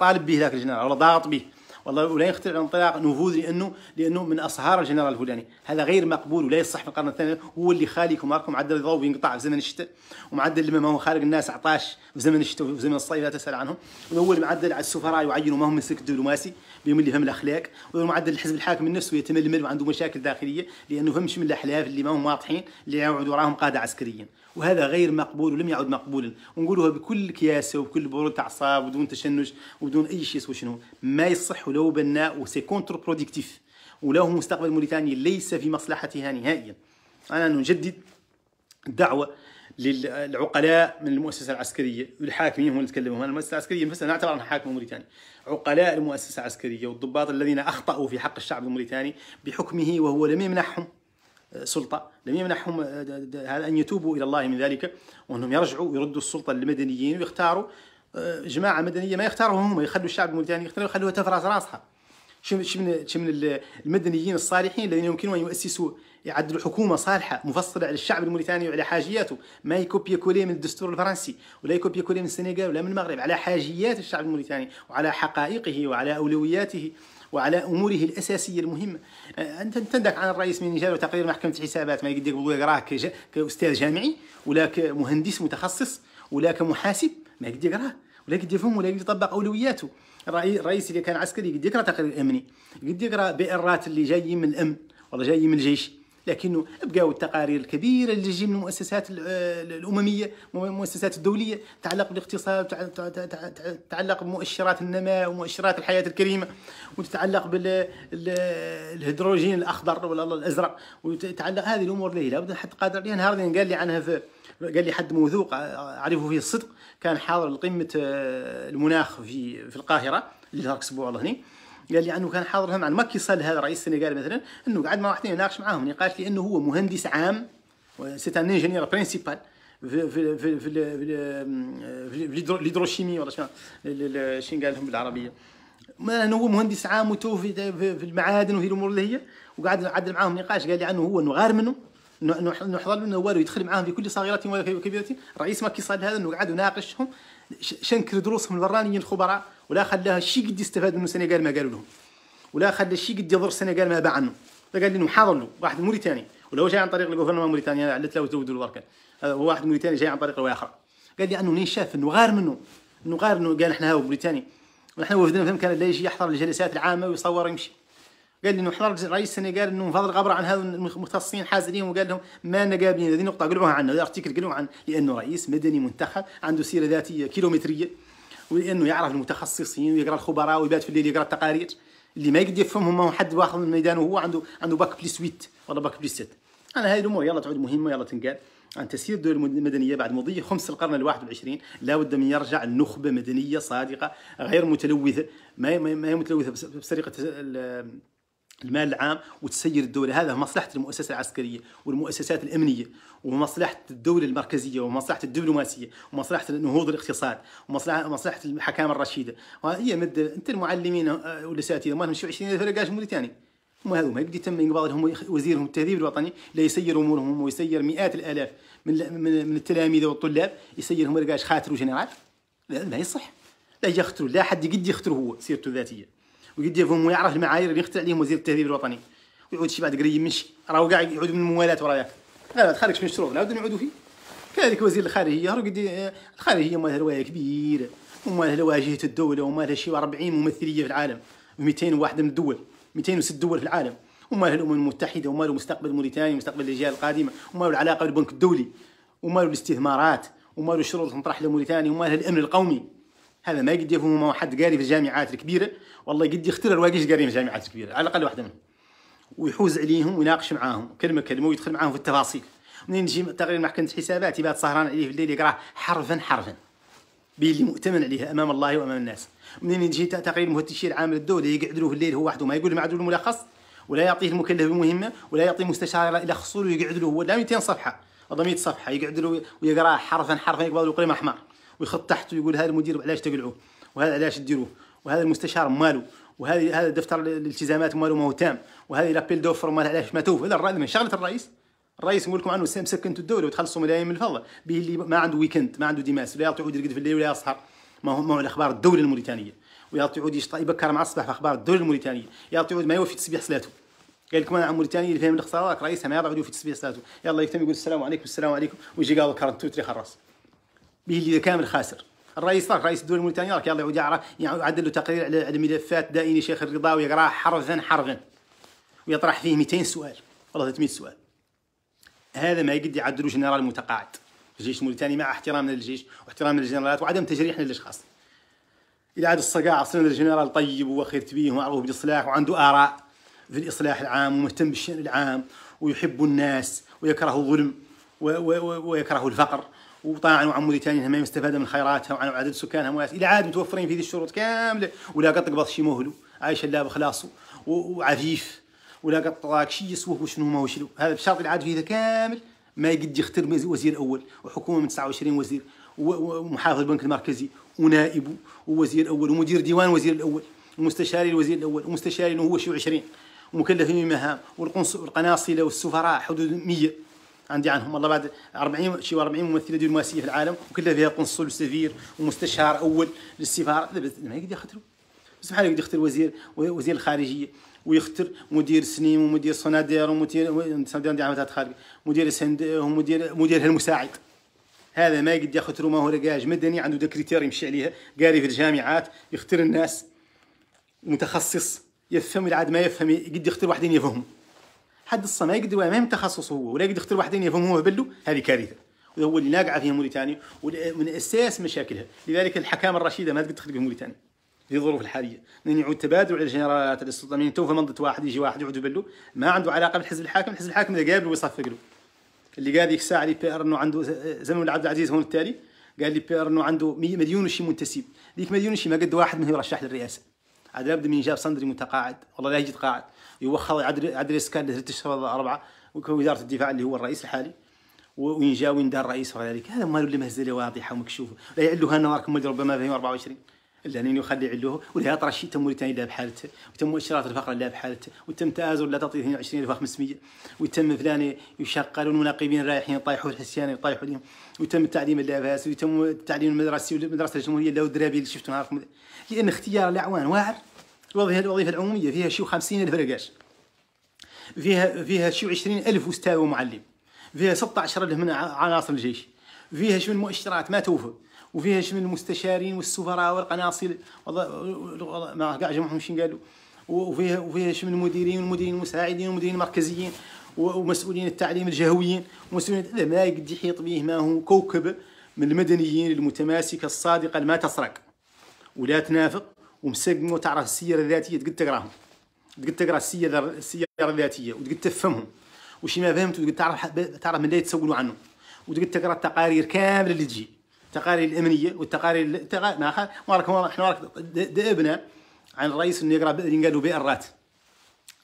S1: طالب به ذاك الجنرال ولا ضاغط به والله ولا يخترع انطلاق نفوذ لانه لانه من اصهار الجنرال الفلاني يعني هذا غير مقبول ولا يصح في القرن الثاني هو اللي خاليكم راكم معدل الضوء ينقطع في زمن الشتاء ومعدل ما هو خارج الناس عطاش في زمن الشتاء وفي زمن الصيف لا تسال عنهم وهو المعدل على السفراء يعينوا ما هم سلك الدبلوماسي بهم اللي فهم الاخلاق والمعدل الحزب الحاكم نفسه يتململ وعنده مشاكل داخليه لانه فهمش من الاحلاف اللي ما هم واضحين اللي يعود وراهم قاده عسكريين وهذا غير مقبول ولم يعد مقبولا ونقولها بكل كياسه وبكل برود اعصاب وبدون تشنج وبدون اي شيء سوى شنو ما يصح ولو بناء وسي كونتر برودكتيف وله مستقبل موريتاني ليس في مصلحتها نهائيا انا نجدد الدعوه للعقلاء من المؤسسه العسكريه والحاكمين هم اللي تكلموا انا المؤسسه العسكريه نفسها نعتبر انها حاكمه موريتانيا عقلاء المؤسسه العسكريه والضباط الذين اخطاوا في حق الشعب الموريتاني بحكمه وهو لم يمنحهم سلطة لم يمنحهم آه، هذا أن يتوبوا إلى الله من ذلك وأنهم يرجعوا ويردوا السلطة للمدنيين ويختاروا آه، جماعة مدنية ما يختارهم هم يخلوا الشعب الموريتاني يختاروا يخلوها تفرس راسها شو من من المدنيين الصالحين الذين يمكنهم ان يؤسسوا يعدلوا حكومه صالحه مفصله على الشعب الموريتاني وعلى حاجياته ما يكوبي كولي من الدستور الفرنسي ولا يكوبي كولي من السنغال ولا من المغرب على حاجيات الشعب الموريتاني وعلى حقائقه وعلى اولوياته وعلى اموره الاساسيه المهمه آه، انت تندك عن الرئيس من انجاز وتقرير محكمه الحسابات ما يقدر يقول راك كاستاذ جامعي ولا كمهندس متخصص ولا كمحاسب ما يقدر يقراه ولا يقدر يفهم ولا يقدر يطبق اولوياته الرئيس اللي كان عسكري يقدر يقرا تقرير امني يقدر يقرا بئرات اللي جايين من الامن ولا جايين من الجيش لكنه بقاو التقارير الكبيره اللي تجي من المؤسسات الامميه المؤسسات الدوليه تتعلق بالاقتصاد تتعلق بمؤشرات النماء ومؤشرات الحياه الكريمه وتتعلق بالهيدروجين الاخضر ولا الازرق وتتعلق هذه الامور اللي لابد حد قادر لي نهار قال لي عنها في قال لي حد موثوق اعرفه فيه الصدق كان حاضر لقمه آه، المناخ في في القاهره اللي ترك اسبوع الله هني قال لي انه كان حاضر هنا عن مكي صال هذا رئيس السنغال مثلا انه قعد مع واحد يناقش معاهم نقاش لانه هو مهندس عام سيت ان انجينير برينسيبال في في في في الهيدروشيمي ولا شنو شنو قال لهم بالعربيه ما هو مهندس عام وتو في المعادن وهي الامور اللي هي وقعد عدل معاهم نقاش قال لي انه هو انه غار منه انه حضر منه والو يدخل معاهم في كل صغيره وكبيره رئيس مكي صال هذا انه قعد يناقشهم شنكر دروسهم البرانيين الخبراء ولا خلاها شي قد يستفاد من السنغال ما قالوا لهم ولا خلى شي قد يضر السنغال ما باع عنه فقال لهم حاضر له واحد موريتاني ولو جاي عن طريق الجوفرنمان موريتانيا يعني علت له زودوا الوركن هذا هو واحد موريتاني جاي عن طريق الواخر اخرى قال لي انه ني شاف انه غار منه انه غار انه قال احنا هاو موريتاني ونحن وفدنا فهم كان لا يجي يحضر الجلسات العامه ويصور ويمشي قال لي انه حضر رئيس السنغال انه فضل غبر عن هذو المختصين حاز وقال لهم ما لنا قابلين هذه نقطه قلعوها عنه هذا ارتيكل قلعوه عن لانه رئيس مدني منتخب عنده سيره ذاتيه كيلومتريه ولانه يعرف المتخصصين ويقرا الخبراء ويبات في الليل يقرا التقارير اللي ما يقدر يفهمهم ما هو حد واخذ من الميدان وهو عنده عنده باك بلس 8 ولا باك بلس 6 انا هذه الامور يلا تعود مهمه يلا تنقال عن تسيير الدول المدنيه بعد مضي خمس القرن الواحد والعشرين لابد من يرجع نخبه مدنيه صادقه غير متلوثه ما هي متلوثه بسرقه المال العام وتسير الدولة هذا مصلحة المؤسسة العسكرية والمؤسسات الأمنية ومصلحة الدولة المركزية ومصلحة الدبلوماسية ومصلحة نهوض الاقتصاد ومصلحة مصلحة الحكامة الرشيدة وهي مدة أنت المعلمين والأساتذة ما لهم شو 20000 رقاش موريتاني هم هذوما يبدي تم لهم وزيرهم التهذيب الوطني لا يسير امورهم ويسير مئات الالاف من من التلاميذ والطلاب يسيرهم رقاش خاتر وجنرال لا يصح لا يختروا لا حد قد يخطر هو سيرته الذاتيه ويديرهم ويعرف المعايير اللي يخطي عليهم وزير التهذيب الوطني ويعود شي بعد قريب شي راهو كاع يعود من الموالات وراياك لا لا تخرجش من الشروط نعاودو نعودو فيه كذلك وزير الخارجيه راهو قدي الخارجيه مالها روايه كبيره ومالها واجهه الدوله ومالها شي 40 ممثليه في العالم و200 واحده من الدول 206 دول في العالم ومالها الامم المتحده ومالها مستقبل موريتانيا ومستقبل الاجيال القادمه ومالها العلاقه بالبنك الدولي ومالها الاستثمارات ومالها الشروط اللي تنطرح لموريتانيا ومالها الامن القومي هذا ما قد يفهمه حد قاري في الجامعات الكبيره والله قد يخترع الواقيش قاري في الجامعات الكبيره على الاقل واحده منهم ويحوز عليهم ويناقش معاهم كلمه كلمه ويدخل معاهم في التفاصيل منين نجي تقرير محكمه الحسابات يبات سهران عليه في الليل يقراه حرفا حرفا باللي مؤتمن عليه امام الله وامام الناس منين يجي تقرير المفتشي العام للدوله يقعد له في الليل هو وحده ما يقول معدول الملخص ولا يعطيه المكلف بمهمه ولا يعطيه مستشار الى له يقعد له هو لا 200 صفحه 100 صفحه يقعد له ويقراه حرفا حرفا يقبض له قلم احمر ويخط تحته يقول هذا المدير علاش تقلعوه وهذا علاش تديروه وهذا المستشار ماله وهذا هذا دفتر الالتزامات ماله ما هو تام وهذه لابيل دوفر مال علاش ما توفى هذا من شغله الرئيس الرئيس نقول لكم عنه مسكن انتم الدوله وتخلصوا ملايين من الفضل به اللي ما عنده ويكند ما عنده ديماس ولا يعطي عود يرقد في الليل ولا يسهر ما هو ما هو الاخبار الدوله الموريتانيه ويعطي عود يبكر مع الصباح في اخبار الدوله الموريتانيه يعطي عود ما يوفي تسبيح صلاته قال لكم انا عن موريتانيا اللي فاهم الخسارات رئيسها ما يضع عود يوفي تسبيح صلاته يلا يكتم يقول السلام عليكم السلام عليكم ويجي قال كارنتو تريخ الراس به اللي كامل خاسر الرئيس راك رئيس الدوله الموريتانيه راك يلا يعود يعني عدل له تقرير على الملفات دائني شيخ الرضا ويقراه حرفا حرفا ويطرح فيه 200 سؤال والله 300 سؤال هذا ما يقد يعدلوا جنرال متقاعد في الجيش الموريتاني مع احترامنا للجيش واحترامنا للجنرالات وعدم تجريحنا للاشخاص الى عاد الصقاع اصلا الجنرال طيب وخيرت تبيه ومعروف بالاصلاح وعنده اراء في الاصلاح العام ومهتم بالشان العام ويحب الناس ويكره الظلم ويكره الفقر وطاعن وعن ثاني ما استفادة من خيراتها وعن عدد سكانها مواس الى عاد متوفرين في ذي الشروط كامله ولا قط قبض شي مهلو عايش لا بخلاصه وعفيف ولا قط راك شي يسوه وشنو ما وشلو هذا بشرط العاد في ذا كامل ما يقد يختار وزير اول وحكومه من 29 وزير ومحافظ البنك المركزي ونائبه ووزير اول ومدير ديوان وزير الاول ومستشاري الوزير الاول ومستشاري هو شي 20 ومكلفين بمهام والقناصله والسفراء حدود 100 عندي عنهم والله بعد 40 شي 40 ممثله دبلوماسيه في العالم وكلها فيها قنصل وسفير ومستشار اول للسفاره ما يقدر يختروا سبحان الله يقدر يختر وزير وزير الخارجيه ويختر مدير سنيم ومدير صنادير ومدير صنادير عندي عملات خارجيه مدير سند ومدير مديرها المساعد هذا ما يقدر يختر ما هو رجاج مدني عنده كريتير يمشي عليها قاري في الجامعات يختر الناس متخصص يفهم العاد ما يفهم يقدر يختر واحدين يفهم حد ما يقدر ما تخصصه هو ولا يقدر يختار واحدين يفهم هو بلو هذه كارثه وهو اللي ناقعه فيها موريتانيا ومن اساس مشاكلها لذلك الحكام الرشيده ما تقدر تخلق في موريتانيا في الظروف الحاليه لان يعود تبادل على الجنرالات السلطانيين تو في منطقه واحد يجي واحد يقعد يبلو ما عنده علاقه بالحزب الحاكم الحزب الحاكم اذا قابله ويصفق له اللي قال ذيك الساعه لي بير انه عنده زمن عبد العزيز هون التالي قال لي بير انه عنده مليون وشي منتسب ذيك مليون وشي ما قد واحد منهم يرشح للرئاسه عاد لابد من جاب صندري متقاعد والله لا يجي تقاعد يوخر عدل عدل اسكان لثلاث اشهر ولا اربعه وزاره الدفاع اللي هو الرئيس الحالي وين جا وين دار الرئيس وغير ذلك هذا مال اللي مهزله واضحه ومكشوفه لا يعلوها انا كما ربما في الا انه يخلي يعلوه ولا شيء تم موريتانيا لا بحالته وتم مؤشرات الفقر لا بحالته وتم تازر لا تعطي 22500 وتم فلان يشغل والمناقبين رايحين طايحوا الحسيان يطايحوا لهم وتم التعليم باس وتم التعليم المدرسي والمدرسه الجمهوريه لا والدرابي اللي شفتوا نعرفهم لان اختيار الاعوان واعر الوظيفه الوظيفه العموميه فيها شي الف رقاش فيها فيها شي الف وستاوي معلم فيها الف من عناصر الجيش فيها شي من مؤشرات ما توفى وفيها شي من المستشارين والسفراء والقناصل ما كاع جمعهم شي قالوا وفيها وفيها شي من المديرين والمديرين المساعدين والمديرين المركزيين ومسؤولين التعليم الجهويين ومسؤولين ما يقد يحيط به ما هو كوكب من المدنيين المتماسكة الصادقة ما تسرق ولا تنافق ومسقموا تاع راه السيره الذاتيه تقد تقراهم تقد تقرا السيره السيره الذاتيه وتقد تفهمهم وشي ما فهمت وتقد تعرف تعرف من لا يتسولوا عنه وتقد تقرا التقارير كامله اللي تجي التقارير الامنيه والتقارير التقارير ما راك احنا راك دابنا عن الرئيس انه يقرا اللي قالوا بئرات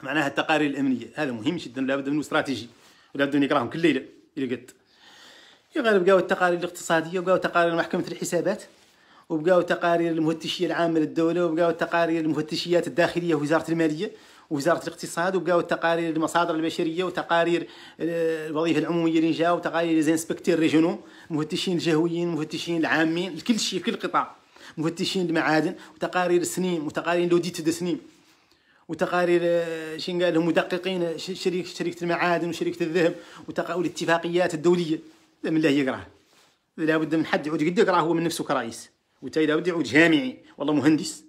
S1: معناها التقارير الامنيه هذا مهم جدا لابد منه استراتيجي ولابد منه يقراهم كل ليله الى قد غالب قاو التقارير الاقتصاديه وقاو تقارير محكمه الحسابات وبقاو تقارير المفتشية العامه للدوله وبقاو تقارير المفتشيات الداخليه وزاره الماليه وزاره الاقتصاد وبقاو تقارير المصادر البشريه وتقارير آه، الوظيفه العموميه اللي جاو وتقارير زانسبكتير ريجونو مفتشين الجهويين مفتشين العامين لكل شيء كل قطاع مفتشين المعادن وتقارير السنيم وتقارير لوديت دو سنيم وتقارير آه، شين قال لهم مدققين آه، شريك شركه المعادن وشركه الذهب والاتفاقيات الدوليه من لا يقراه لابد من حد يعود قد يقراه هو من نفسه كرئيس وتاي لابد يعود جامعي والله مهندس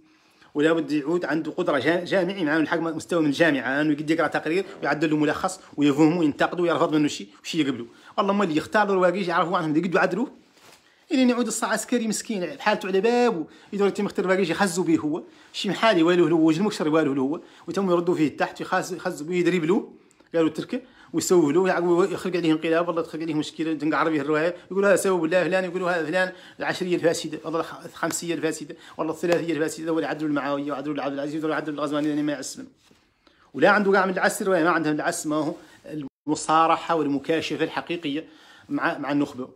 S1: ولابد يعود عنده قدره جامعي مع الحق مستوى من الجامعه انه يقدر يقرا تقرير ويعدل له ملخص ويفهمه وينتقده ويرفض منه شيء وشيء يقبله والله ما اللي يختار الواقيش يعرفوا عنهم اللي قدوا عدلوا الى يعود الصاع عسكري مسكين حالته على بابه يدور يتم اختيار باقي يخزوا به هو شي محالي والو هو وجه المكشر والو هو وتم يردوا فيه تحت يخزوا به يدريبلوه قالوا تركه ويسولوا يخلق عليه انقلاب والله تخلق عليه مشكله تنقعر به الروايه يقولوا هذا سبب الله فلان يقولوا هذا فلان العشريه الفاسده والله الخمسيه الفاسده والله الثلاثيه الفاسده ولا عدل المعاويه وعدل عبد العزيز ولا عدل الغزواني يعني ما يعسلم ولا عنده كاع من العس ما ما عندهم العس ما هو المصارحه والمكاشفه الحقيقيه مع مع النخبه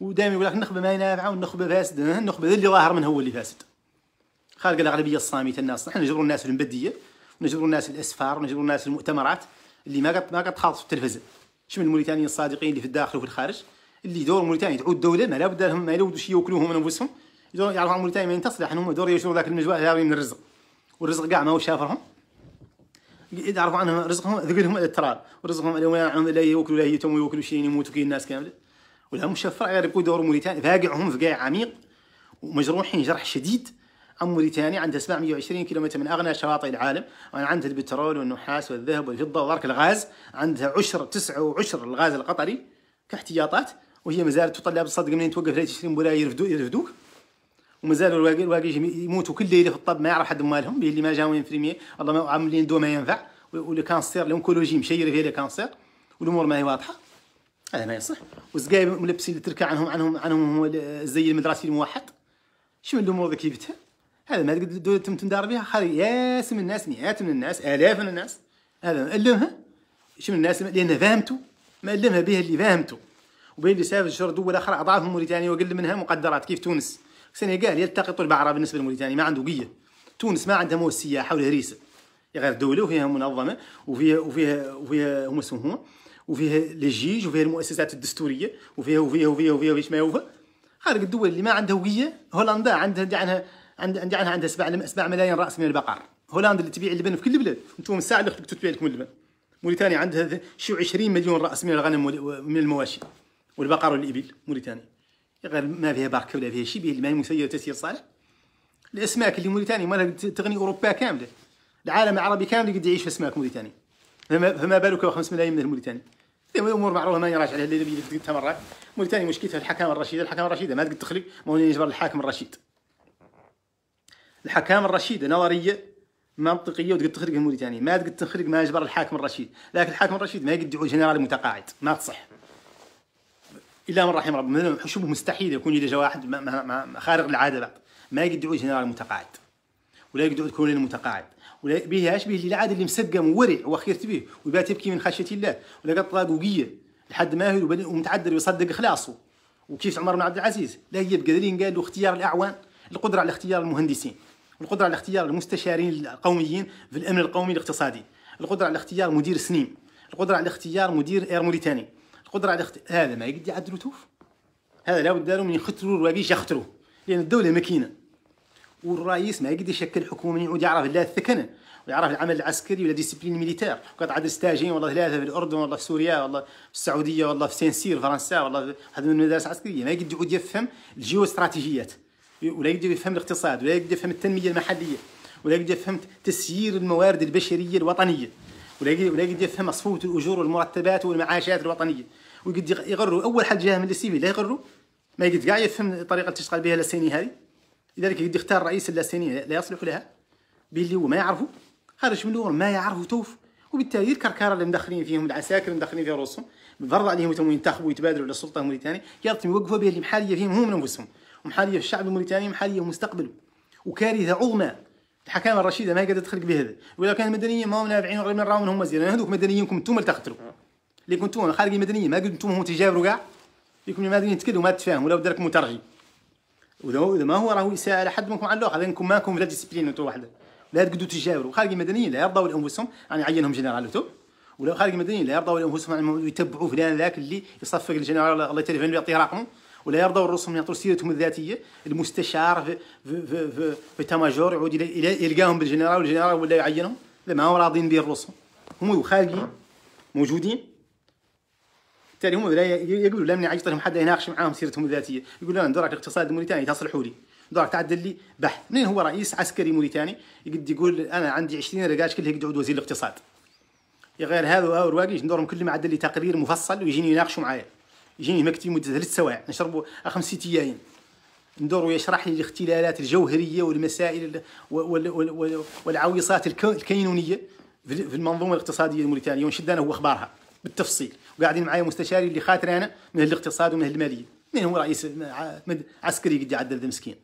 S1: ودائما يقول لك النخبه ما نافعه والنخبه فاسده النخبه اللي ظاهر من هو اللي فاسد خارج الاغلبيه الصامته الناس نحن نجبر الناس المبديه ونجبر الناس الاسفار ونجبر الناس المؤتمرات اللي ما ما كتخالط في التلفزه من الموريتانيين الصادقين اللي في الداخل وفي الخارج اللي دور موريتانيا تعود دوله ما لابد لهم ما يلودوش ياكلوهم من انفسهم يعرفوا موريتانيا ما ينتصر لحن هم دور يشوفوا ذاك المجوع الهاوي من الرزق والرزق كاع ما هو شافرهم عرفوا عنهم رزقهم ذقلهم التراب ورزقهم على لا ياكلوا لا يتم ياكلوا شي يموتوا كي الناس كامله ولا مشفر غير يبقوا دور موريتانيا فاقعهم فقاع عميق ومجروحين جرح شديد أم موريتانيا عندها 720 كيلومتر من أغنى شواطئ العالم عندها البترول والنحاس والذهب والفضة وغرق الغاز عندها عشر تسعة وعشر الغاز القطري كاحتياطات وهي زالت تطلع بالصدق منين توقف 23 يرفدو يرفدوك وما زالوا الواقي يموتوا كل ليله في الطب ما يعرف حد مالهم اللي ما جاوين في الله ما عاملين دو ما ينفع كانسير الانكولوجي مشير فيه كانسير والامور ما هي واضحه هذا ما يصح والزقايب ملبسين التركه عنهم عنهم عنهم هو الزي المدرسي الموحد شنو الامور ذيك جبتها هذا ما تقدر تم بها خلي ياس من الناس مئات من الناس آلاف من الناس هذا ما ألمها من الناس لأن فهمته ما ألمها بها اللي فهمته وبين اللي شر دول أخرى من موريتانيا وأقل منها مقدرات كيف تونس السنغال يلتقط البعرة بالنسبة لموريتانيا ما عنده قية تونس ما عندها مو السياحة ولا هريسة غير دولة وفيها منظمة وفيها وفيها وفيها هم اسمهم وفيها لجيج وفيها المؤسسات الدستورية وفيها وفيها وفيها وفيها وفيها ما يوفى خارج الدول اللي ما عندها هوية هولندا عندها عندها عند عند عند عندها 7 7 ملايين راس من البقر هولندا اللي تبيع اللبن في كل البلاد انتم الساعه اللي اختك تبيع لكم اللبن موريتانيا عندها شي 20 مليون راس من الغنم من المواشي والبقر والابل موريتانيا غير ما فيها بركه ولا فيها شي ما هي مسيره تسير صالح الاسماك اللي موريتانيا ما تغني اوروبا كامله العالم العربي كامل قد يعيش في اسماك موريتانيا فما بالك 5 ملايين من الموريتاني امور معروفه ما يراجع عليها اللي قلتها مرات موريتانيا مشكلتها الحكام الرشيد الحكام الرشيد ما تقدر تخلي ما يجبر الحاكم الرشيد الحكام الرشيدة نظرية منطقية وتقدر تخرج موريتانيا ما تقدر تخرج ما يجبر الحاكم الرشيد لكن الحاكم الرشيد ما يقدر يعود جنرال متقاعد ما تصح إلا من رحم من شبه مستحيل يكون يلجا واحد ما ما ما خارق العادة بعد ما يقدر يعود جنرال متقاعد ولا يقدر يعود كولونيل متقاعد ولا به اشبه العادة اللي مسقم وورع وخيرت به ويبقى تبكي من خشية الله ولا قد طاقوقية لحد ما هو ومتعدل ويصدق خلاصه وكيف عمر بن عبد العزيز لا يبقى بقدرين قالوا اختيار الاعوان القدره على اختيار المهندسين القدره على اختيار المستشارين القوميين في الامن القومي الاقتصادي القدره على اختيار مدير سنيم القدره على اختيار مدير اير موريتاني القدره على اخت... هذا ما يقدر يعدلوا توف هذا لابد بد من يختروا الواقيش يختروا لان الدوله ماكينه والرئيس ما يقدر يشكل حكومه يعود يعرف لا الثكنه ويعرف العمل العسكري ولا ديسيبلين ميليتير وقد عدد ستاجين والله ثلاثه في الاردن والله في سوريا والله في السعوديه والله في سينسير فرنسا والله هذا من المدارس العسكريه ما يقدر يعود يفهم الجيو استراتيجيات ولا يقدر يفهم الاقتصاد ولا يقدر يفهم التنميه المحليه ولا يقدر يفهم تسيير الموارد البشريه الوطنيه ولا يقدر يفهم صفوه الاجور والمرتبات والمعاشات الوطنيه ويقدر يغروا اول حد جاه من السي في لا يغروا ما يقدر كاع يفهم الطريقه اللي تشتغل بها اللاسيني هذه لذلك يقدر يختار رئيس اللاسيني لا يصلح لها باللي هو ما يعرفه خارج من الامور ما يعرفه توف وبالتالي الكركاره اللي مدخلين فيهم العساكر اللي مدخلين فيهم رؤوسهم فرض عليهم ينتخبوا ويتبادلوا للسلطه الموريتانيه يلتم يوقفوا به اللي محاليه فيهم هم من انفسهم محاليه الشعب الموريتاني محاليه مستقبله وكارثه عظمى الحكامه الرشيده ما قدرت تخلق بهذا ولو كان المدنيين ما هم نافعين من راهم هم مزيان هذوك مدنيينكم انتم اللي تقتلوا اللي كنتم خارجين مدنيين ما قلتوا هم تجاوروا كاع ليكم المدنيين تكلوا ما تتفاهموا ولا بدلك مترجي وإذا ما هو راهو يساء على حد منكم على الاخر لانكم ماكم في لا ديسيبلين انتم وحده لا تقدروا تجاوروا خارجين مدنيين لا يرضوا لانفسهم يعني عينهم جنرال ولا خارج مدنيين لا يرضوا لانفسهم يتبعوا فلان ذاك اللي يصفق الجنرال الله يتلف يعطيه رقمه ولا يرضى الرسوم يعطوا سيرتهم الذاتيه المستشار في في في, في, في يعود الى يلقاهم بالجنرال والجنرال ولا يعينهم لا ما هم راضين به الرسوم هم خارجين موجودين بالتالي هم لا يقولوا لا من لهم حد يناقش معاهم سيرتهم الذاتيه يقول لهم دراك الاقتصاد الموريتاني تصلحوا لي دراك تعدل لي بح منين هو رئيس عسكري موريتاني يقد يقول انا عندي 20 رجاج كلها يقعد وزير الاقتصاد يا غير هذا ورواقي ندورهم كلهم عدل لي تقرير مفصل ويجيني يناقشوا معايا يجيني مكتي مده ثلاث سوايع نشربوا خمس ست ايام ندور يشرح لي الاختلالات الجوهريه والمسائل والعويصات الكينونيه في المنظومه الاقتصاديه الموريتانيه ونشد انا هو اخبارها بالتفصيل وقاعدين معايا مستشاري اللي خاطر انا من الاقتصاد ومن الماليه من هو رئيس عسكري قد عدل مسكين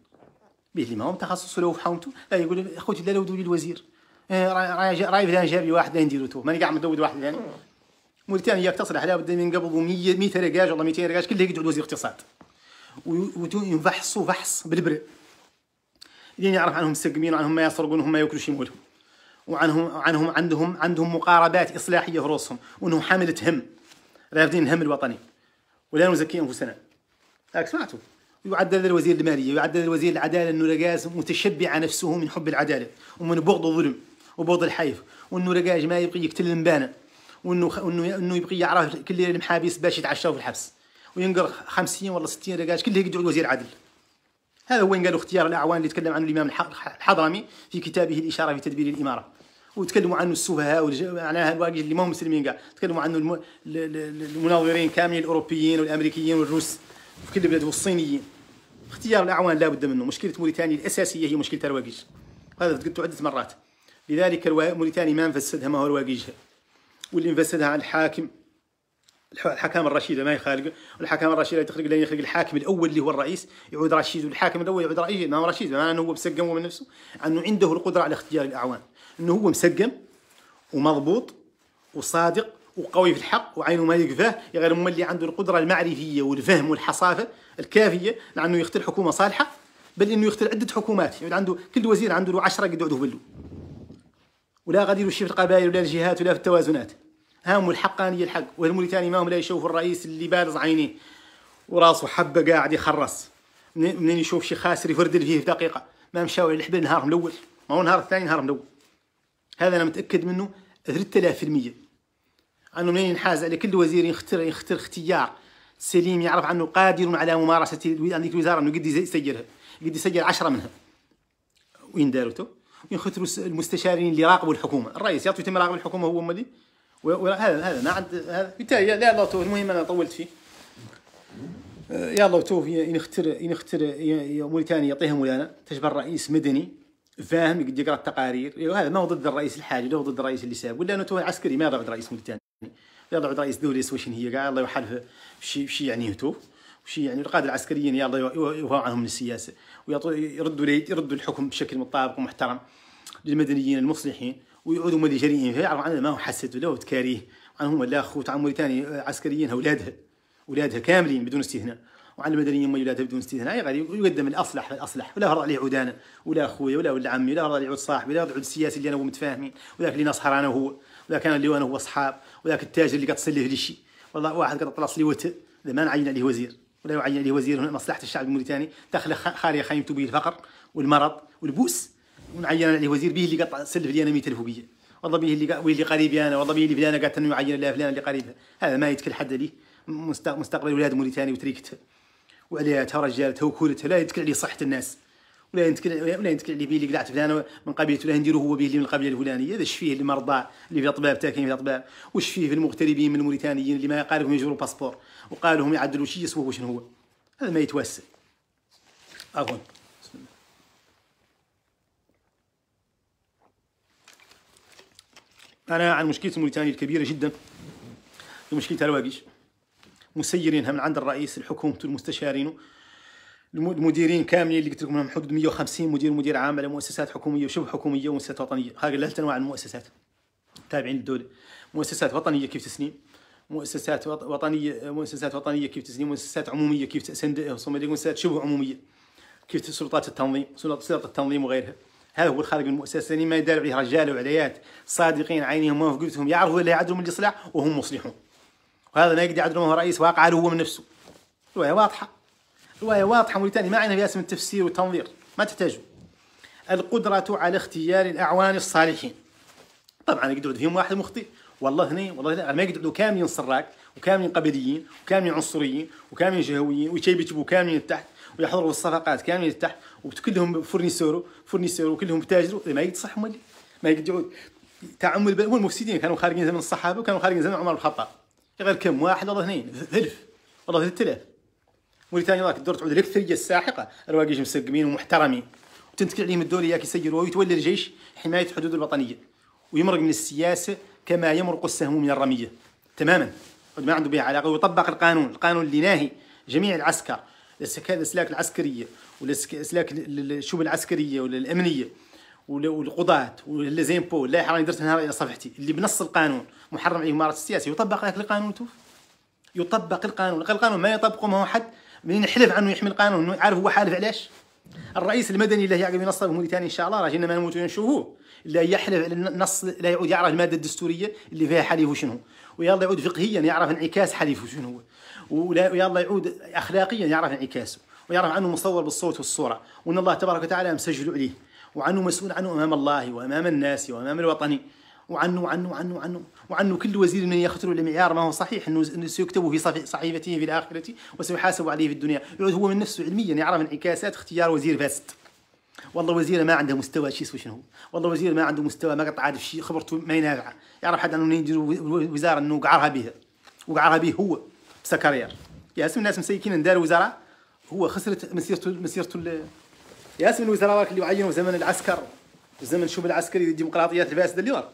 S1: به اللي ما هو تخصصه له في حومته لا يقول اخوتي لا لو دولي الوزير راي آه، راي فلان جاب لي واحد نديرو تو ماني قاعد مدود واحد ثاني موريتانيا يقتصر على بدي من قبل 100 100 رجاج ولا 200 رجاج كلها يقعد وزير اقتصاد ويفحصوا فحص بالبر لين يعني يعرف عنهم سقمين وعنهم ما يسرقون وهم ما ياكلوا شي مولهم وعنهم عنهم عندهم عندهم مقاربات اصلاحيه في رؤوسهم وانهم حاملة هم رافدين الهم الوطني ولا نزكي انفسنا هاك سمعتوا يعدل الوزير الماليه يعدل الوزير العداله انه رجاز متشبعه نفسه من حب العداله ومن بغض الظلم وبغض الحيف وانه رجاج ما يبقي يقتل المبانه وانه انه انه يبغي يعرف كل المحابس باش يتعشاو في الحبس وينقر 50 ولا 60 رجاج كلها يقعدوا وزير عدل هذا هو قالوا اختيار الاعوان اللي تكلم عنه الامام الحضرمي في كتابه الاشاره في تدبير الاماره وتكلموا عنه السفهاء معناها الواقي اللي ما هم مسلمين كاع تكلموا عنه الم... المناظرين كاملين الاوروبيين والامريكيين والروس في كل البلاد والصينيين اختيار الاعوان لابد منه مشكله موريتانيا الاساسيه هي مشكله الواقيج هذا قلت عده مرات لذلك موريتانيا ما نفسدها ما هو رواقيجها واللي انفسدها عن الحاكم الحكام الرشيدة ما يخالق والحكام الرشيدة تخلق لا يخلق الحاكم الأول اللي هو الرئيس يعود رشيد والحاكم الأول يعود رئيس نعم رشيد ما أنه هو مسقم هو من نفسه أنه عنده القدرة على اختيار الأعوان أنه هو مسقم ومضبوط وصادق وقوي في الحق وعينه ما يقفاه غير هم اللي عنده القدرة المعرفية والفهم والحصافة الكافية لأنه يختل حكومة صالحة بل انه يختل عده حكومات يعني عنده كل وزير عنده له عشرة قد يعدوه بلو ولا غادي يمشي في القبائل ولا الجهات ولا في التوازنات هاموا الحقانية الحق والموريتاني ما هم لا يشوفوا الرئيس اللي بارز عينيه وراسه حبة قاعد يخرس منين يشوف شي خاسر يفردل فيه في دقيقة ما مشاو على الحبل نهارهم الأول ما هو نهار الثاني نهارهم الأول هذا أنا متأكد منه 3000% أنه منين ينحاز على كل وزير يختار يختار اختيار سليم يعرف أنه قادر على ممارسة هذيك الوزارة أنه قد يسجلها قد يسجل عشرة منها وين دارته؟ وين المستشارين اللي راقبوا الحكومة الرئيس يعطي يتم راقب الحكومة هو مالي وهذا هذا ما عند هذا بالتالي لا لا تو المهم انا طولت فيه يا يلا تو ينختر ينختر موريتانيا يعطيها مولانا تجبر رئيس مدني فاهم يقرا التقارير أيوه، هذا ما هو ضد الرئيس الحالي ولا هو ضد الرئيس اللي ساب ولا انه تو عسكري ما يضرب رئيس موريتانيا يضرب رئيس دولي وشن هي قال الله يحلف شي شي يعني تو وشي يعني القاده العسكريين يلا يوفوا عنهم للسياسه السياسه ويردوا يردوا الحكم بشكل مطابق ومحترم للمدنيين المصلحين ويعودوا مدي شريين فيه عن ما هو حسد ولا وتكاريه عن هم لا خوت عن موريتاني عسكريين اولادها اولادها كاملين بدون استثناء وعن المدنيين ما اولادها بدون استثناء غادي يقدم الاصلح الاصلح ولا فرض عليه عودانا ولا خويا ولا ولد عمي ولا هرى عليه عود صاحبي ولا عود السياسي اللي انا ومتفاهمين متفاهمين وذاك اللي نصحر انا وهو وذاك انا اللي انا هو اصحاب وذاك التاجر اللي كتصلي لي شيء والله واحد طلع لي وت ما نعين عليه وزير ولا يعين عليه وزير هنا مصلحه الشعب الموريتاني داخل خاريه خيمته به الفقر والمرض والبؤس ونعين عليه وزير به اللي قطع سلف لي انا الف وبيا والله به اللي اللي قريبي انا والله به اللي فلانه قالت انه يعين لها فلان اللي قريبها هذا ما يتكل حد لي مستقبل ولاد موريتاني وتريكته وعلياتها ورجالتها وكولتها لا يتكل عليه صحه الناس ولا يتكل ولا يتكل عليه به اللي قلعت فلان من قبيلته ولا نديره هو به اللي من القبيله الفلانيه هذا شفيه المرضى اللي في اطباب تاكين في وش وشفيه في المغتربين من الموريتانيين اللي ما قالهم يجروا باسبور وقالهم يعدلوا شيء يسوى شنو هو هذا ما يتوسل اظن انا عن مشكله موريتانيا الكبيره جدا مشكلة الواقيش مسيرينها من عند الرئيس الحكومة المستشارين المديرين كاملين اللي قلت لكم حدود 150 مدير مدير عام على مؤسسات حكوميه وشبه حكوميه ومؤسسات وطنيه هذه ثلاث انواع المؤسسات تابعين للدوله مؤسسات وطنيه كيف تسني مؤسسات وطنيه مؤسسات وطنيه كيف تسني مؤسسات عموميه كيف تسند مؤسسات شبه عموميه كيف سلطات التنظيم سلطه التنظيم وغيرها هذا هو الخارج المؤسسه اللي ما يدار عليه رجال وعليات صادقين عينهم قلتهم يعرفوا اللي يعدلوا من الإصلاح وهم مصلحون وهذا ما يقدر يعدلوا من رئيس واقع هو من نفسه روايه واضحه روايه واضحه موريتاني ما عندنا فيها اسم التفسير والتنظير ما تحتاجه القدرة على اختيار الأعوان الصالحين طبعا يقدر فيهم واحد مخطئ والله هني والله ما يقعدوا كاملين صراك وكاملين قبليين وكاملين عنصريين وكاملين جهويين ويشيبتبوا كاملين تحت ويحضروا الصفقات كاملين تحت وكلهم فورنيسورو فورنيسورو وكلهم تاجروا ما يقد صح مولي ما يقد تعمل هو المفسدين كانوا خارجين زمن الصحابه وكانوا خارجين زمن عمر بن الخطاب غير كم واحد والله اثنين ثلث والله 3000 موريتانيا راك الدور تعود الاكثريه الساحقه الواقيش مسقمين ومحترمين وتنتقل عليهم الدوله ياك يسيروا ويتولى الجيش حمايه الحدود الوطنيه ويمرق من السياسه كما يمرق السهم من الرميه تماما ما عنده به علاقه ويطبق القانون القانون اللي ناهي جميع العسكر الاسلاك العسكريه والاسلاك الشؤون العسكريه والامنيه والقضاة والزيمبو اللائحه راني درتها نهار صفحتي اللي بنص القانون محرم عليه ممارسه السياسه يطبق هذاك القانون توف يطبق القانون القانون ما يطبقه ما هو حد من يحلف عنه يحمي القانون عارف هو حالف علاش الرئيس المدني اللي يعقب ينصب موريتانيا ان شاء الله راه ما نموتوا نشوفوه لا يحلف على النص لا يعود يعرف الماده الدستوريه اللي فيها حليفه شنو ويلا يعود فقهيا يعرف انعكاس حليفه شنو هو ويلا يعود اخلاقيا يعرف انعكاسه ويعرف عنه مصور بالصوت والصوره وان الله تبارك وتعالى مسجل عليه وعنه مسؤول عنه امام الله وامام الناس وامام الوطن وعنه وعنه وعنه وعنه وعنه كل وزير من يخطر لمعيار ما هو صحيح انه سيكتب في صحيفته في الاخره وسيحاسب عليه في الدنيا يعود هو من نفسه علميا يعرف انعكاسات اختيار وزير فاسد والله وزير ما عنده مستوى شيء اسمه شنو والله وزير ما عنده مستوى ما قطع عارف شيء خبرته ما ينافعه يعرف حد انه يدير وزاره انه قعرها بها وقعرها به هو كارير ياسم الناس مسيكين دار وزراء هو خسرت مسيرته مسيرته ياسم الوزراء اللي عينوا في زمن العسكر في زمن الشعب العسكري الديمقراطيات الفاسده اللي ورا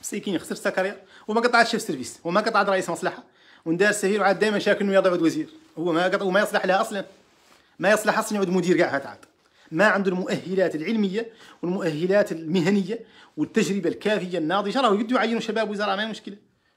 S1: مسيكين خسر كارير وما قطعش شيف سيرفيس وما قطع رئيس مصلحه وندار سهير وعاد دائما شاكل انه يضع وزير هو ما قطع وما يصلح لها اصلا ما يصلح اصلا يعود مدير كاع عاد ما عنده المؤهلات العلميه والمؤهلات المهنيه والتجربه الكافيه الناضجه راهو يبدو يعينوا شباب وزراء ما مشكله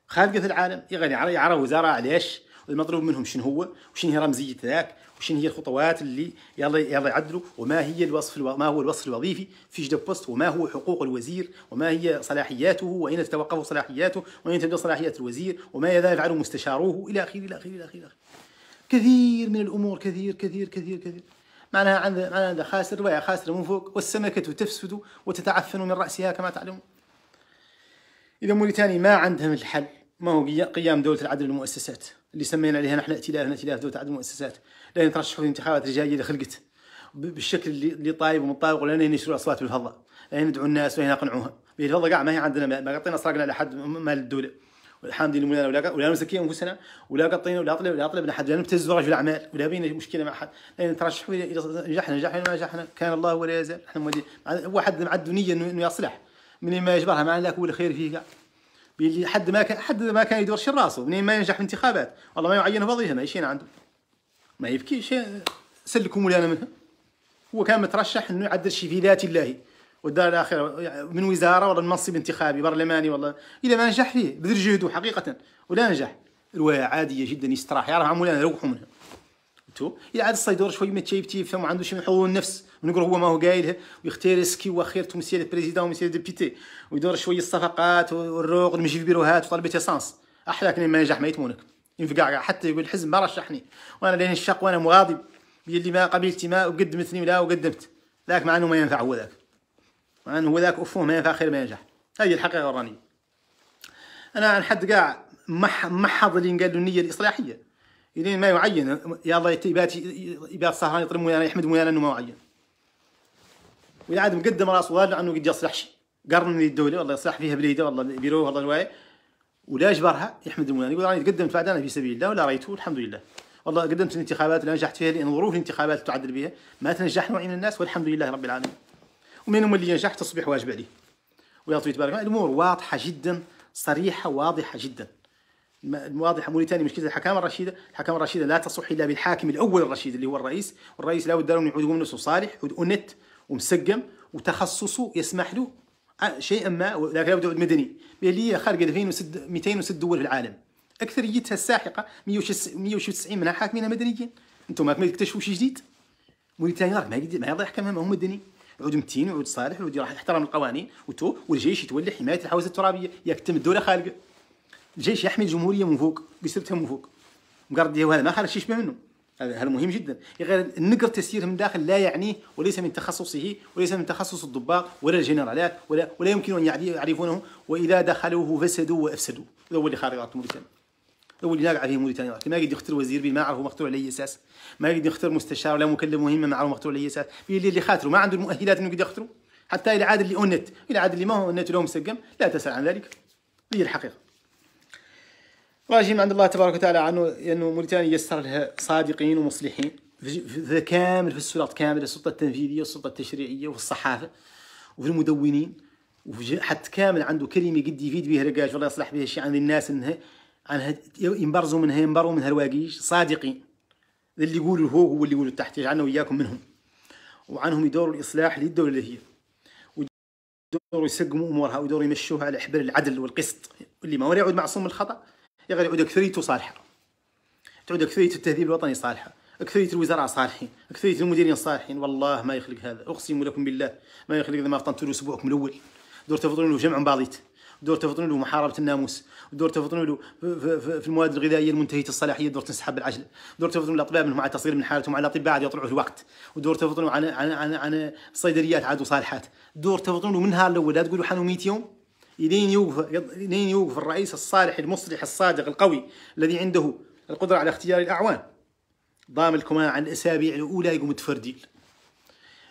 S1: خالقه في العالم يغني على يعرى وزاره ليش المطلوب منهم شنو هو وشنو هي رمزيه ذاك وشنو هي الخطوات اللي يلا يلا يعدلوا وما هي الوصف الو... ما هو الوصف الوظيفي في جدب بوست وما هو حقوق الوزير وما هي صلاحياته واين تتوقف صلاحياته واين تبدا صلاحيات الوزير وماذا يفعل مستشاروه الى اخره الى اخره الى اخره كثير من الامور كثير كثير كثير كثير معناها عند معناها عند خاسر روايه خاسره من فوق والسمكه تفسد وتتعفن من راسها كما تعلمون اذا موريتاني ما عندهم الحل ما هو قيام دولة العدل والمؤسسات اللي سمينا عليها نحن ائتلاف ائتلاف دولة العدل والمؤسسات لأن ترشحوا في الانتخابات الجاية اللي خلقت بالشكل اللي طايب ومطابق ولا هنا يشروا أصوات بالفضة لأن ندعو الناس وهنا نقنعوها بالفضة قاع ما هي عندنا ما قطينا سرقنا لحد مال الدولة الحمد لله مولانا ولا ولا نزكي انفسنا ولا قطينا ولا طلب ولا طلبنا حد لا نبتز في الاعمال ولا بينا مشكله مع حد لان ترشحوا نجحنا نجحنا ما نجحنا كان الله ولا يزال احنا مولي واحد مع الدنيا انه يصلح من ما يجبرها ما لك هو الخير فيه قاع باللي حد ما كان حد ما كان يدور شي راسه منين ما ينجح في الانتخابات والله ما يعينه وظيفه ما يشين عنده ما يبكيش سلكم ولا منها هو كان مترشح انه يعدل شي في ذات الله والدار الاخره من وزاره ولا منصب انتخابي برلماني والله اذا ما نجح فيه بذل جهده حقيقه ولا نجح الواقع عاديه جدا يستراح يا عمو مولانا روحوا منها انتو اذا عاد الصيدور شوي متشيبتي فما عنده شي من حضور النفس ونقول هو ما هو ويختار سكي واخير مسير بريزيدون مسير ديبيتي ويدور شويه الصفقات والروق المجي في بيروهات وطلبة اسانس احلى كان ما ينجح ما يتمونك ينفقع حتى يقول الحزب ما رشحني وانا لين الشق وانا مغاضب اللي ما قبلت ما وقدمتني ولا وقدمت ذاك مع انه ما ينفع هو ذاك مع انه هو ذاك افوه ما ينفع خير ما ينجح هذه الحقيقه الرانيه انا عن حد قاع محض اللي قال النيه الاصلاحيه الين ما يعين يا الله يبات يبات سهران يطلب مولانا يحمد مولانا انه ما يعين واذا عاد مقدم راسه والو انه قد يصلحش قرن الدوله والله يصلح فيها بليده والله بيرو والله الواي ولا اجبرها يحمد المولاني يقول راني تقدمت بعد انا في سبيل الله ولا رايته الحمد لله والله قدمت الانتخابات اللي نجحت فيها لان ظروف الانتخابات تعدل بها ما تنجح نوعين الناس والحمد لله رب العالمين ومنهم اللي ينجح تصبح واجب عليه طويل تبارك الامور واضحه جدا صريحه واضحه جدا واضحه موريتانيا مشكله الحكام الرشيده، الحكام الرشيده لا تصح الا بالحاكم الاول الرشيد اللي هو الرئيس، والرئيس لا له ان يعود نفسه صالح، يعود ومسقم وتخصصه يسمح له آه، شيئا ما ولكن لابد مدني اللي هي خارج 206 دول في العالم اكثريتها الساحقه 190 منها حاكمين مدنيين انتم ما تكتشفوا شيء جديد موريتانيا ما يقدر ما يحكمها ما هو مدني عود متين وعود صالح وعود راح يحترم القوانين وتو والجيش يتولى حمايه الحواس الترابيه يكتم الدوله خالقه الجيش يحمي الجمهوريه من فوق قسمتها من فوق مقرديه وهذا ما خرج شيء منه هذا مهم جدا يعني غير النقر تسيير من داخل لا يعنيه وليس من تخصصه وليس من تخصص الضباط ولا الجنرالات ولا ولا يمكن ان يعرفونه واذا دخلوه فسدوا وافسدوا هذا هو اللي خارج موريتانيا هو اللي ناقع فيه موريتانيا ما يقدر يختار وزير ما عرفه مقتول على اي اساس ما يقدر يختار مستشار ولا مكلف مهمه ما عرفه مقتول على اي اساس اللي, اللي خاطره ما عنده المؤهلات انه يقدر يختاره حتى الى عاد اللي اونت الى عاد اللي ما هو اونت لو مسقم لا تسال عن ذلك هي الحقيقه راجعين عند الله تبارك وتعالى عنه انه موريتانيا يسر لها صادقين ومصلحين في كامل في السلطات كامله السلطه التنفيذيه والسلطه التشريعيه وفي الصحافه وفي المدونين وفي حتى كامل عنده كلمه قد يفيد بها رقاش والله يصلح بها شيء عن الناس انها عنها ينبرزوا منها ينبروا منها الواقيش صادقين اللي يقولوا هو هو اللي يقولوا تحت يجعلنا وياكم منهم وعنهم يدوروا الاصلاح للدوله اللي هي ويدوروا يسقموا امورها ويدوروا يمشوها على حبر العدل والقسط اللي ما هو يعود معصوم من الخطا يا غالي عود اكثريته صالحه تعود اكثريه التهذيب الوطني صالحه اكثريه الوزراء صالحين اكثريه المديرين صالحين والله ما يخلق هذا اقسم لكم بالله ما يخلق اذا ما فطنتوا له اسبوعكم الاول دور تفطنوا له جمع باضيت دور تفطنوا له محاربه الناموس دور تفطنوا له في المواد الغذائيه المنتهيه الصلاحيه دور تنسحب العجل دور تفطنوا الاطباء منهم على تصغير من حالتهم على الاطباء عاد يطلعوا الوقت ودور تفطنوا عن عن عن, الصيدليات عاد صالحات دور تفطنوا له من نهار الاول لا تقولوا حنوا 100 يوم لين يوقف لين يوقف الرئيس الصالح المصلح الصادق القوي الذي عنده القدرة على اختيار الأعوان ضام الكمان عن الأسابيع الأولى يقوم تفرديل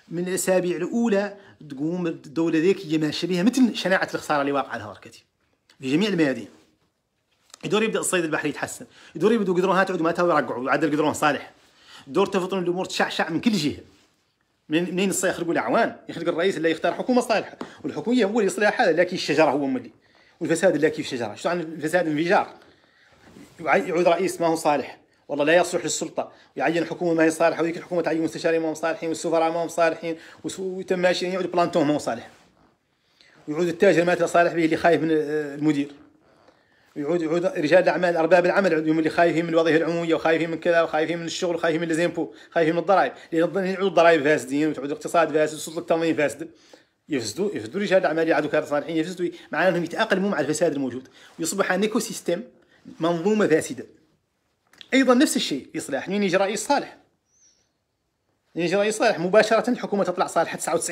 S1: من الأسابيع الأولى تقوم الدولة ذيك هي ماشية بها مثل شناعة الخسارة اللي واقعة لها في جميع الميادين يدور يبدا الصيد البحري يتحسن يدور يبدوا قدرون هاتعود ما يرقعوا عاد القدرون صالح دور تفطن الامور تشعشع من كل جهه من منين الصيا يخرجوا الاعوان يخلق الرئيس اللي يختار حكومه صالحه والحكوميه هو اللي يصلحها لا كيف الشجره هو ملي والفساد لا كيف الشجره شو عن الفساد انفجار يعود رئيس ما هو صالح والله لا يصلح للسلطه ويعين حكومه ما هي صالحه ويك الحكومه تعين مستشارين ما هم صالحين والسفراء ما هم صالحين ويتم ماشيين يعود بلانتون ما هو صالح ويعود التاجر ما صالح به اللي خايف من آه، المدير يعود يعود رجال الاعمال ارباب العمل هم اللي خايفين من الوظيفه العموميه وخايفين من كذا وخايفين من الشغل وخايفين من الزيمبو خايفين من الضرائب لان يعود الضرائب فاسدين وتعود الاقتصاد فاسد وسلطه التنظيم فاسد يفسدوا يفسدوا رجال الاعمال يعادوا كادر صالحين يفسدوا إيه؟ مع انهم يتاقلموا مع الفساد الموجود ويصبح ان ايكو سيستم منظومه فاسده ايضا نفس الشيء اصلاح من يجي رئيس صالح يجي رئيس صالح مباشره الحكومه تطلع صالحه 99%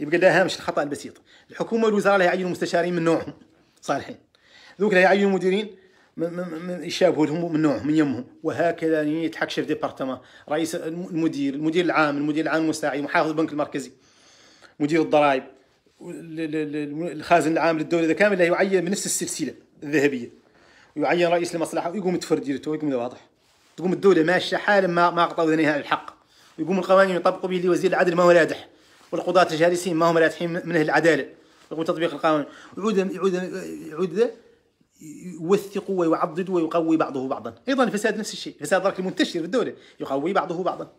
S1: يبقى لها هامش الخطا البسيط الحكومه والوزاره لا يعينوا مستشارين من نوعهم صالحين ذوك اللي يعينوا مديرين يشابهوا لهم من نوعهم من يمهم وهكذا يعني يتحك شيف ديبارتمان رئيس المدير المدير العام المدير العام المساعد محافظ البنك المركزي مدير الضرائب الخازن العام للدوله اذا كامل يعين بنفس السلسله الذهبيه ويعين رئيس المصلحه ويقوم تفرد ويقوم واضح تقوم الدوله ماشيه حالا ما ما اعطوا ذنيها الحق ويقوم القوانين يطبقوا به وزير العدل ما هو لادح والقضاة الجالسين ما هم لادحين من اهل العداله يقوم تطبيق القانون يعود يعود يعود يوثق ويعضد ويقوي بعضه بعضا ايضا الفساد نفس الشيء الفساد ذلك المنتشر في الدوله يقوي بعضه بعضا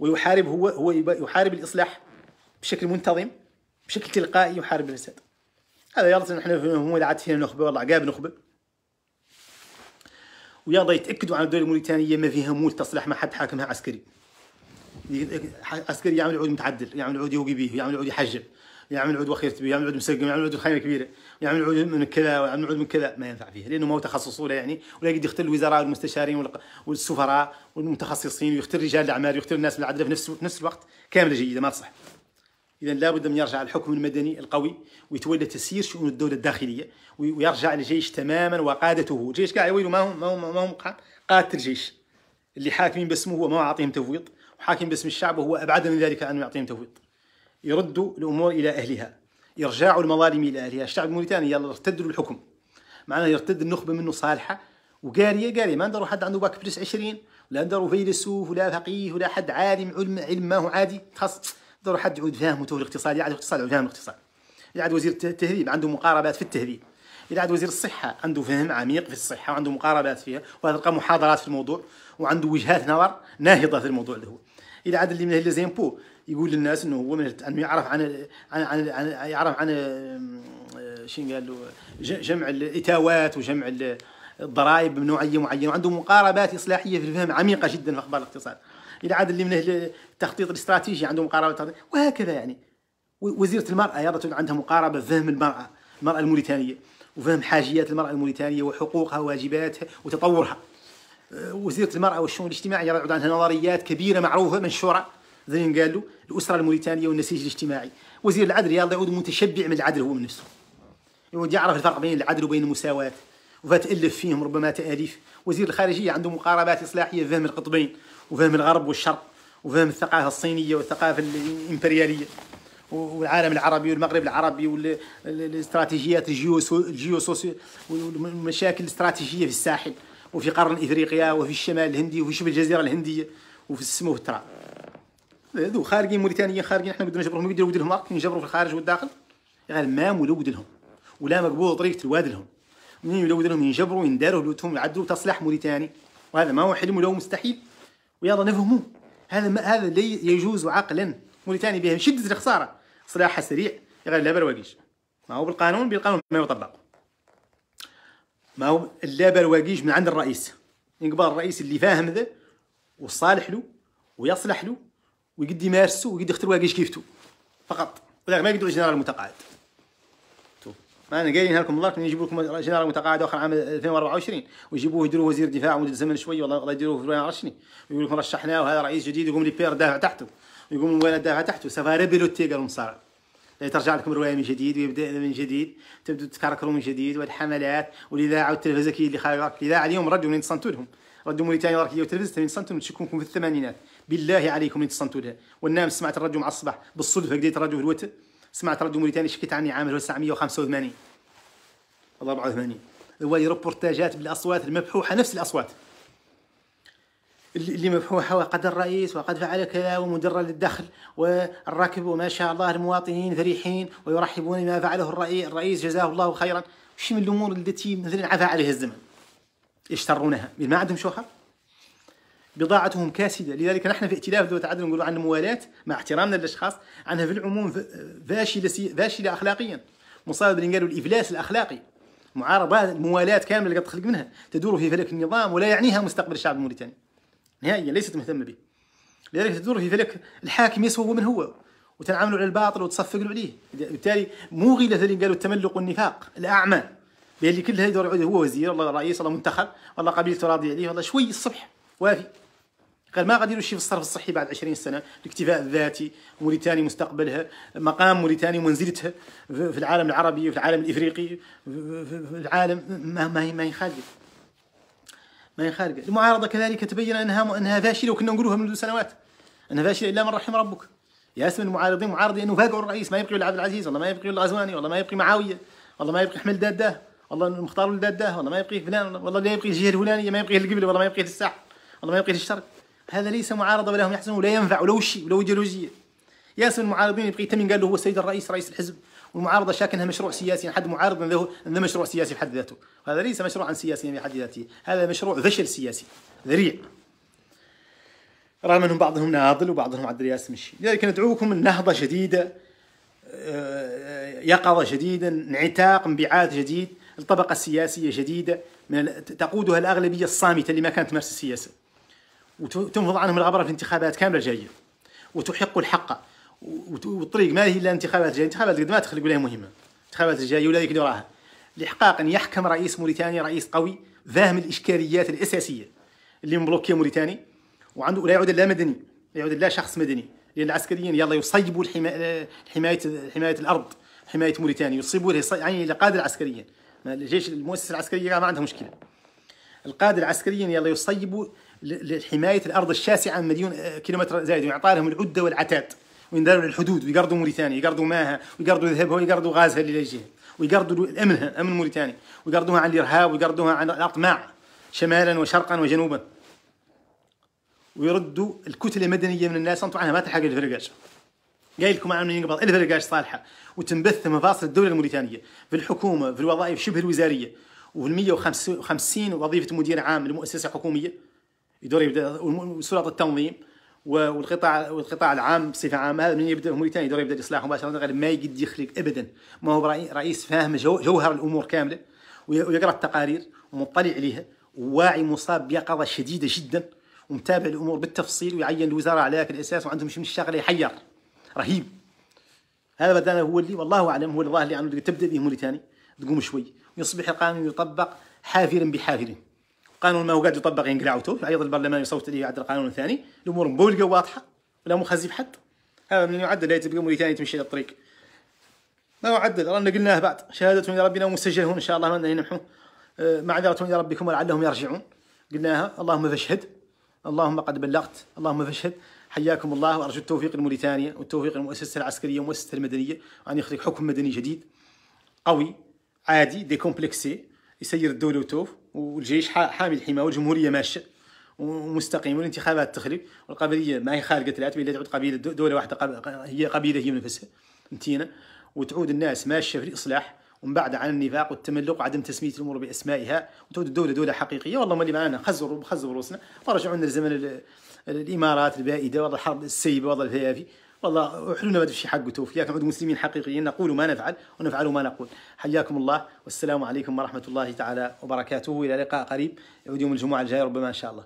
S1: ويحارب هو هو يحارب الاصلاح بشكل منتظم بشكل تلقائي يحارب الفساد هذا يلا نحن هم اللي عاد فينا نخبه والله عقاب نخبه ويرضى يتاكدوا على الدوله الموريتانيه ما فيها مول تصلح ما حد حاكمها عسكري عسكري يعمل عود متعدل يعمل عود يوقي به يعمل عود يحجب يعمل عود وخيرة يعمل عود مسقم يعمل عود خيمه كبيره يا يعني عود من كذا ويعمل يعني عود من كذا ما ينفع فيه لانه ما هو تخصصه ولا يعني ولا يقدر يختل الوزراء والمستشارين والسفراء والمتخصصين ويختل رجال الاعمال ويختل الناس العدل في نفس في نفس الوقت كامله جيده ما تصح اذا لابد من يرجع الحكم المدني القوي ويتولى تسيير شؤون الدوله الداخليه ويرجع لجيش تماما وقادته الجيش قاعد يويلوا ما هم ما هم ما هم قاده الجيش اللي حاكمين باسمه هو ما عاطيهم تفويض وحاكم باسم الشعب وهو ابعد من ذلك عن يعطيهم تفويض يردوا الامور الى اهلها إرجاع المظالم إلى أهلها الشعب الموريتاني يلا ارتدوا الحكم معناه يرتد النخبة منه صالحة وقارية قارية ما عنده حد عنده باك بلس 20 ولا عنده فيلسوف ولا فقيه ولا حد عالم علم علم ما هو عادي خاص عنده حد يعود فاهم وتوه الاقتصاد يعرف الاقتصاد يعود فاهم الاقتصاد يعد وزير التهذيب عنده مقاربات في التهذيب عاد وزير الصحة عنده فهم عميق في الصحة وعنده مقاربات فيها وهتلقى محاضرات في الموضوع وعنده وجهات نظر ناهضة في الموضوع اللي هو إذا عاد اللي من اللي زيمبو يقول للناس انه هو من انه يعرف عن عن عن, يعرف عن آه، شنو له جمع الاتاوات وجمع الضرائب من نوعيه معينه وعنده مقاربات اصلاحيه في الفهم عميقه جدا في اخبار الاقتصاد الى عاد اللي من التخطيط الاستراتيجي عنده مقاربه وهكذا يعني وزيره المراه يرى عندها مقاربه في فهم المراه المراه الموريتانيه وفهم حاجيات المراه الموريتانيه وحقوقها وواجباتها وتطورها آه، وزيره المراه والشؤون الاجتماعيه يرى عندها نظريات كبيره معروفه منشوره ما قالوا الاسره الموريتانيه والنسيج الاجتماعي وزير العدل يلا يعود متشبع من العدل هو من نفسه يعود يعرف الفرق بين العدل وبين المساواه وفتالف فيهم ربما تاليف وزير الخارجيه عنده مقاربات اصلاحيه فهم القطبين وفهم الغرب والشرق وفهم الثقافه الصينيه والثقافه الامبرياليه والعالم العربي والمغرب العربي والاستراتيجيات الجيو والمشاكل الاستراتيجيه في الساحل وفي قرن افريقيا وفي الشمال الهندي وفي شبه الجزيره الهنديه وفي السمو والتراب هذو خارجين موريتانيين خارجين احنا بدنا نجبرهم يديروا ودلهم لهم حق ينجبروا في الخارج والداخل يعني ما ملود لهم ولا مقبول طريقه الواد لهم منين يلود لهم ينجبروا ينداروا بيوتهم يعدلوا تصلح موريتاني وهذا ما هو حلم ولو مستحيل ويلا نفهموه هذا ما هذا لا يجوز عقلا موريتاني بها شدة الخسارة صلاحها سريع غير لا برواقيش ما هو بالقانون بالقانون ما يطبق ما هو لا برواقيش من عند الرئيس يقبل الرئيس اللي فاهم ذا وصالح له ويصلح له ويقد يمارسو ويقد يختار واقيش كيفتو فقط ولا ما يقدروا جنرال متقاعد ما انا قايلينها لكم الله يجيبوا لكم جنرال متقاعد اخر عام 2024 ويجيبوه يديروه وزير دفاع مدة زمن شوي والله الله يديروه في عرشني ويقول لكم رشحناه وهذا رئيس جديد يقوم لي بير دافع تحته يقوم الوالد دافع تحته سافا ريبيلو قالوا المصارع ترجع لكم الروايه من جديد ويبدا من جديد تبدوا تكركروا من جديد والحملات والاذاعه والتلفزه اللي خارج الاذاعه اليوم ردوا منين صنتوا لهم ردوا موريتانيا والتلفزيون والتلفزه منين صنتوا في الثمانينات بالله عليكم اللي تصنتوا لها والنام سمعت الراديو مع الصباح بالصدفه قديت الراديو في الوتر سمعت راديو موريتاني شكيت عني عام 1985 84 هو ريبورتاجات بالاصوات المبحوحه نفس الاصوات اللي مبحوحه وقد الرئيس وقد فعل كذا ومدرة للدخل والركب وما شاء الله المواطنين فرحين ويرحبون بما فعله الرئيس جزاه الله خيرا وش من الامور التي مثلا عفى عليها الزمن يشترونها ما عندهم شوخه بضاعتهم كاسده لذلك نحن في ائتلاف ذوات تعدد نقول عن الموالاه مع احترامنا للاشخاص عنها في العموم فاشله فاشله اخلاقيا باللي قالوا الافلاس الاخلاقي معارضه الموالاه كامله اللي قد تخلق منها تدور في فلك النظام ولا يعنيها مستقبل الشعب الموريتاني نهائيا ليست مهتمه به لذلك تدور في فلك الحاكم يسوى من هو وتنعملوا على الباطل وتصفقوا عليه بالتالي مو غير اللي قالوا التملق والنفاق الاعمى باللي كل هذا يدور هو وزير والله رئيس والله منتخب والله قبيلته راضي عليه والله شوي الصبح وافي قال ما غادي يديروا شي في الصرف الصحي بعد 20 سنه الاكتفاء الذاتي موريتانيا مستقبلها مقام موريتانيا ومنزلتها في العالم العربي وفي العالم الافريقي في العالم ما ما ما يخالف ما يخالف المعارضه كذلك تبين انها انها فاشله وكنا نقولوها منذ سنوات انها فاشله الا من رحم ربك يا اسم المعارضين معارضي انه فاقعوا الرئيس ما يبقي الا عبد العزيز والله ما يبقي الا غزواني والله ما يبقي معاويه والله ما يبقي حمل داده والله المختار داده والله ما يبقي فلان والله لا يبقي الجهه الفلانيه ما يبقي القبل والله ما يبقي الساحل والله ما يبقي الشرق هذا ليس معارضه ولا هم يحزنون ولا ينفع ولو شيء ولو ايديولوجيه ياسر المعارضين يبقى يتمين قال له هو السيد الرئيس رئيس الحزب والمعارضه شاك انها مشروع سياسي حد معارض له انه مشروع سياسي في حد ذاته هذا ليس مشروعا سياسيا في حد ذاته هذا مشروع فشل سياسي ذريع رغم انهم بعضهم ناضل وبعضهم عبد الياس مشي لذلك ندعوكم النهضه شديده آه، يقظه جديدا انعتاق انبعاث جديد الطبقه السياسيه جديده من تقودها الاغلبيه الصامته اللي ما كانت تمارس السياسه وتنفض عنهم الغبره في الانتخابات كامله الجايه وتحق الحق والطريق ما هي الا انتخابات جايه انتخابات قد ما تخلق ولا مهمه انتخابات الجايه ولا يقدر راها لاحقاق ان يحكم رئيس موريتاني رئيس قوي فاهم الاشكاليات الاساسيه اللي مبلوكيه موريتاني وعنده لا يعود لا مدني لا يعود لا شخص مدني لان العسكريين يلا يصيبوا حمايه حمايه الارض حمايه موريتانيا يصيبوا يعني القاده العسكريين الجيش المؤسسه العسكريه ما عندها مشكله القاده العسكريين يلا يصيبوا لحمايه الارض الشاسعه من مليون آه، كيلومتر زائد ويعطى لهم العده والعتاد ويندروا للحدود ويقرضوا موريتانيا يقرضوا ماها ويقرضوا ذهبها ويقرضوا غازها اللي للجهه ويقرضوا امنها امن موريتانيا ويقرضوها عن الارهاب ويقرضوها عن الاطماع شمالا وشرقا وجنوبا ويردوا الكتله المدنيه من الناس انتم عنها ما تلحق الفرقاش قايل لكم عن قبل الفرقاش صالحه وتنبث مفاصل الدوله الموريتانيه في الحكومه في الوظائف شبه الوزاريه وفي 155 وظيفه مدير عام لمؤسسه حكوميه يدور يبدا سرعه التنظيم والقطاع والقطاع العام بصفه عامه هذا من يبدا موريتانيا يدور يبدا الاصلاح مباشره غير ما يقد يخلق ابدا ما هو رئيس فاهم جوهر الامور كامله ويقرا التقارير ومطلع عليها وواعي مصاب بيقظه شديده جدا ومتابع الامور بالتفصيل ويعين الوزاره على هذاك الاساس وعندهم من شغله يحير رهيب هذا بدانا هو اللي والله اعلم هو الظاهر اللي عنده تبدا به موريتانيا تقوم شوي ويصبح القانون يطبق حافرا بحافرين قانون ما هو قاعد يطبق ينقلعوته يعني ايضا البرلمان يصوت يعدل القانون الثاني الامور مبولقه واضحه ولا مخزي بحد هذا من يعدل لا تبقى موريتانيا تمشي للطريق ما يعدل رانا قلناه بعد شهادة إلى ربنا ومسجله إن شاء الله ما ينمحوه أه، معذرة إلى ربكم ولعلهم يرجعون قلناها اللهم فاشهد اللهم قد بلغت اللهم فاشهد حياكم الله وأرجو التوفيق لموريتانيا والتوفيق للمؤسسة العسكرية والمؤسسة المدنية وأن يخلق حكم مدني جديد قوي عادي ديكومبلكسي يسير الدولة وتوف والجيش حامي الحمايه والجمهوريه ماشيه ومستقيم والانتخابات تخرب والقبليه ما هي خارقه العتبه اللي تعود قبيله دوله واحده هي قبيله هي نفسها انتينا وتعود الناس ماشيه في الاصلاح ومن بعد عن النفاق والتملق وعدم تسميه الامور باسمائها وتعود الدوله دوله حقيقيه والله ما اللي معانا خزروا خزروا رؤوسنا ورجعوا لنا لزمن الامارات البائده والله الحرب السيبه والله الفيافي والله حلونا ما شي حق وتوفياك نعود يعني مسلمين حقيقيين نقول ما نفعل ونفعل ما نقول حياكم الله والسلام عليكم ورحمة الله تعالى وبركاته إلى لقاء قريب يعود يوم الجمعة الجاي ربما إن شاء الله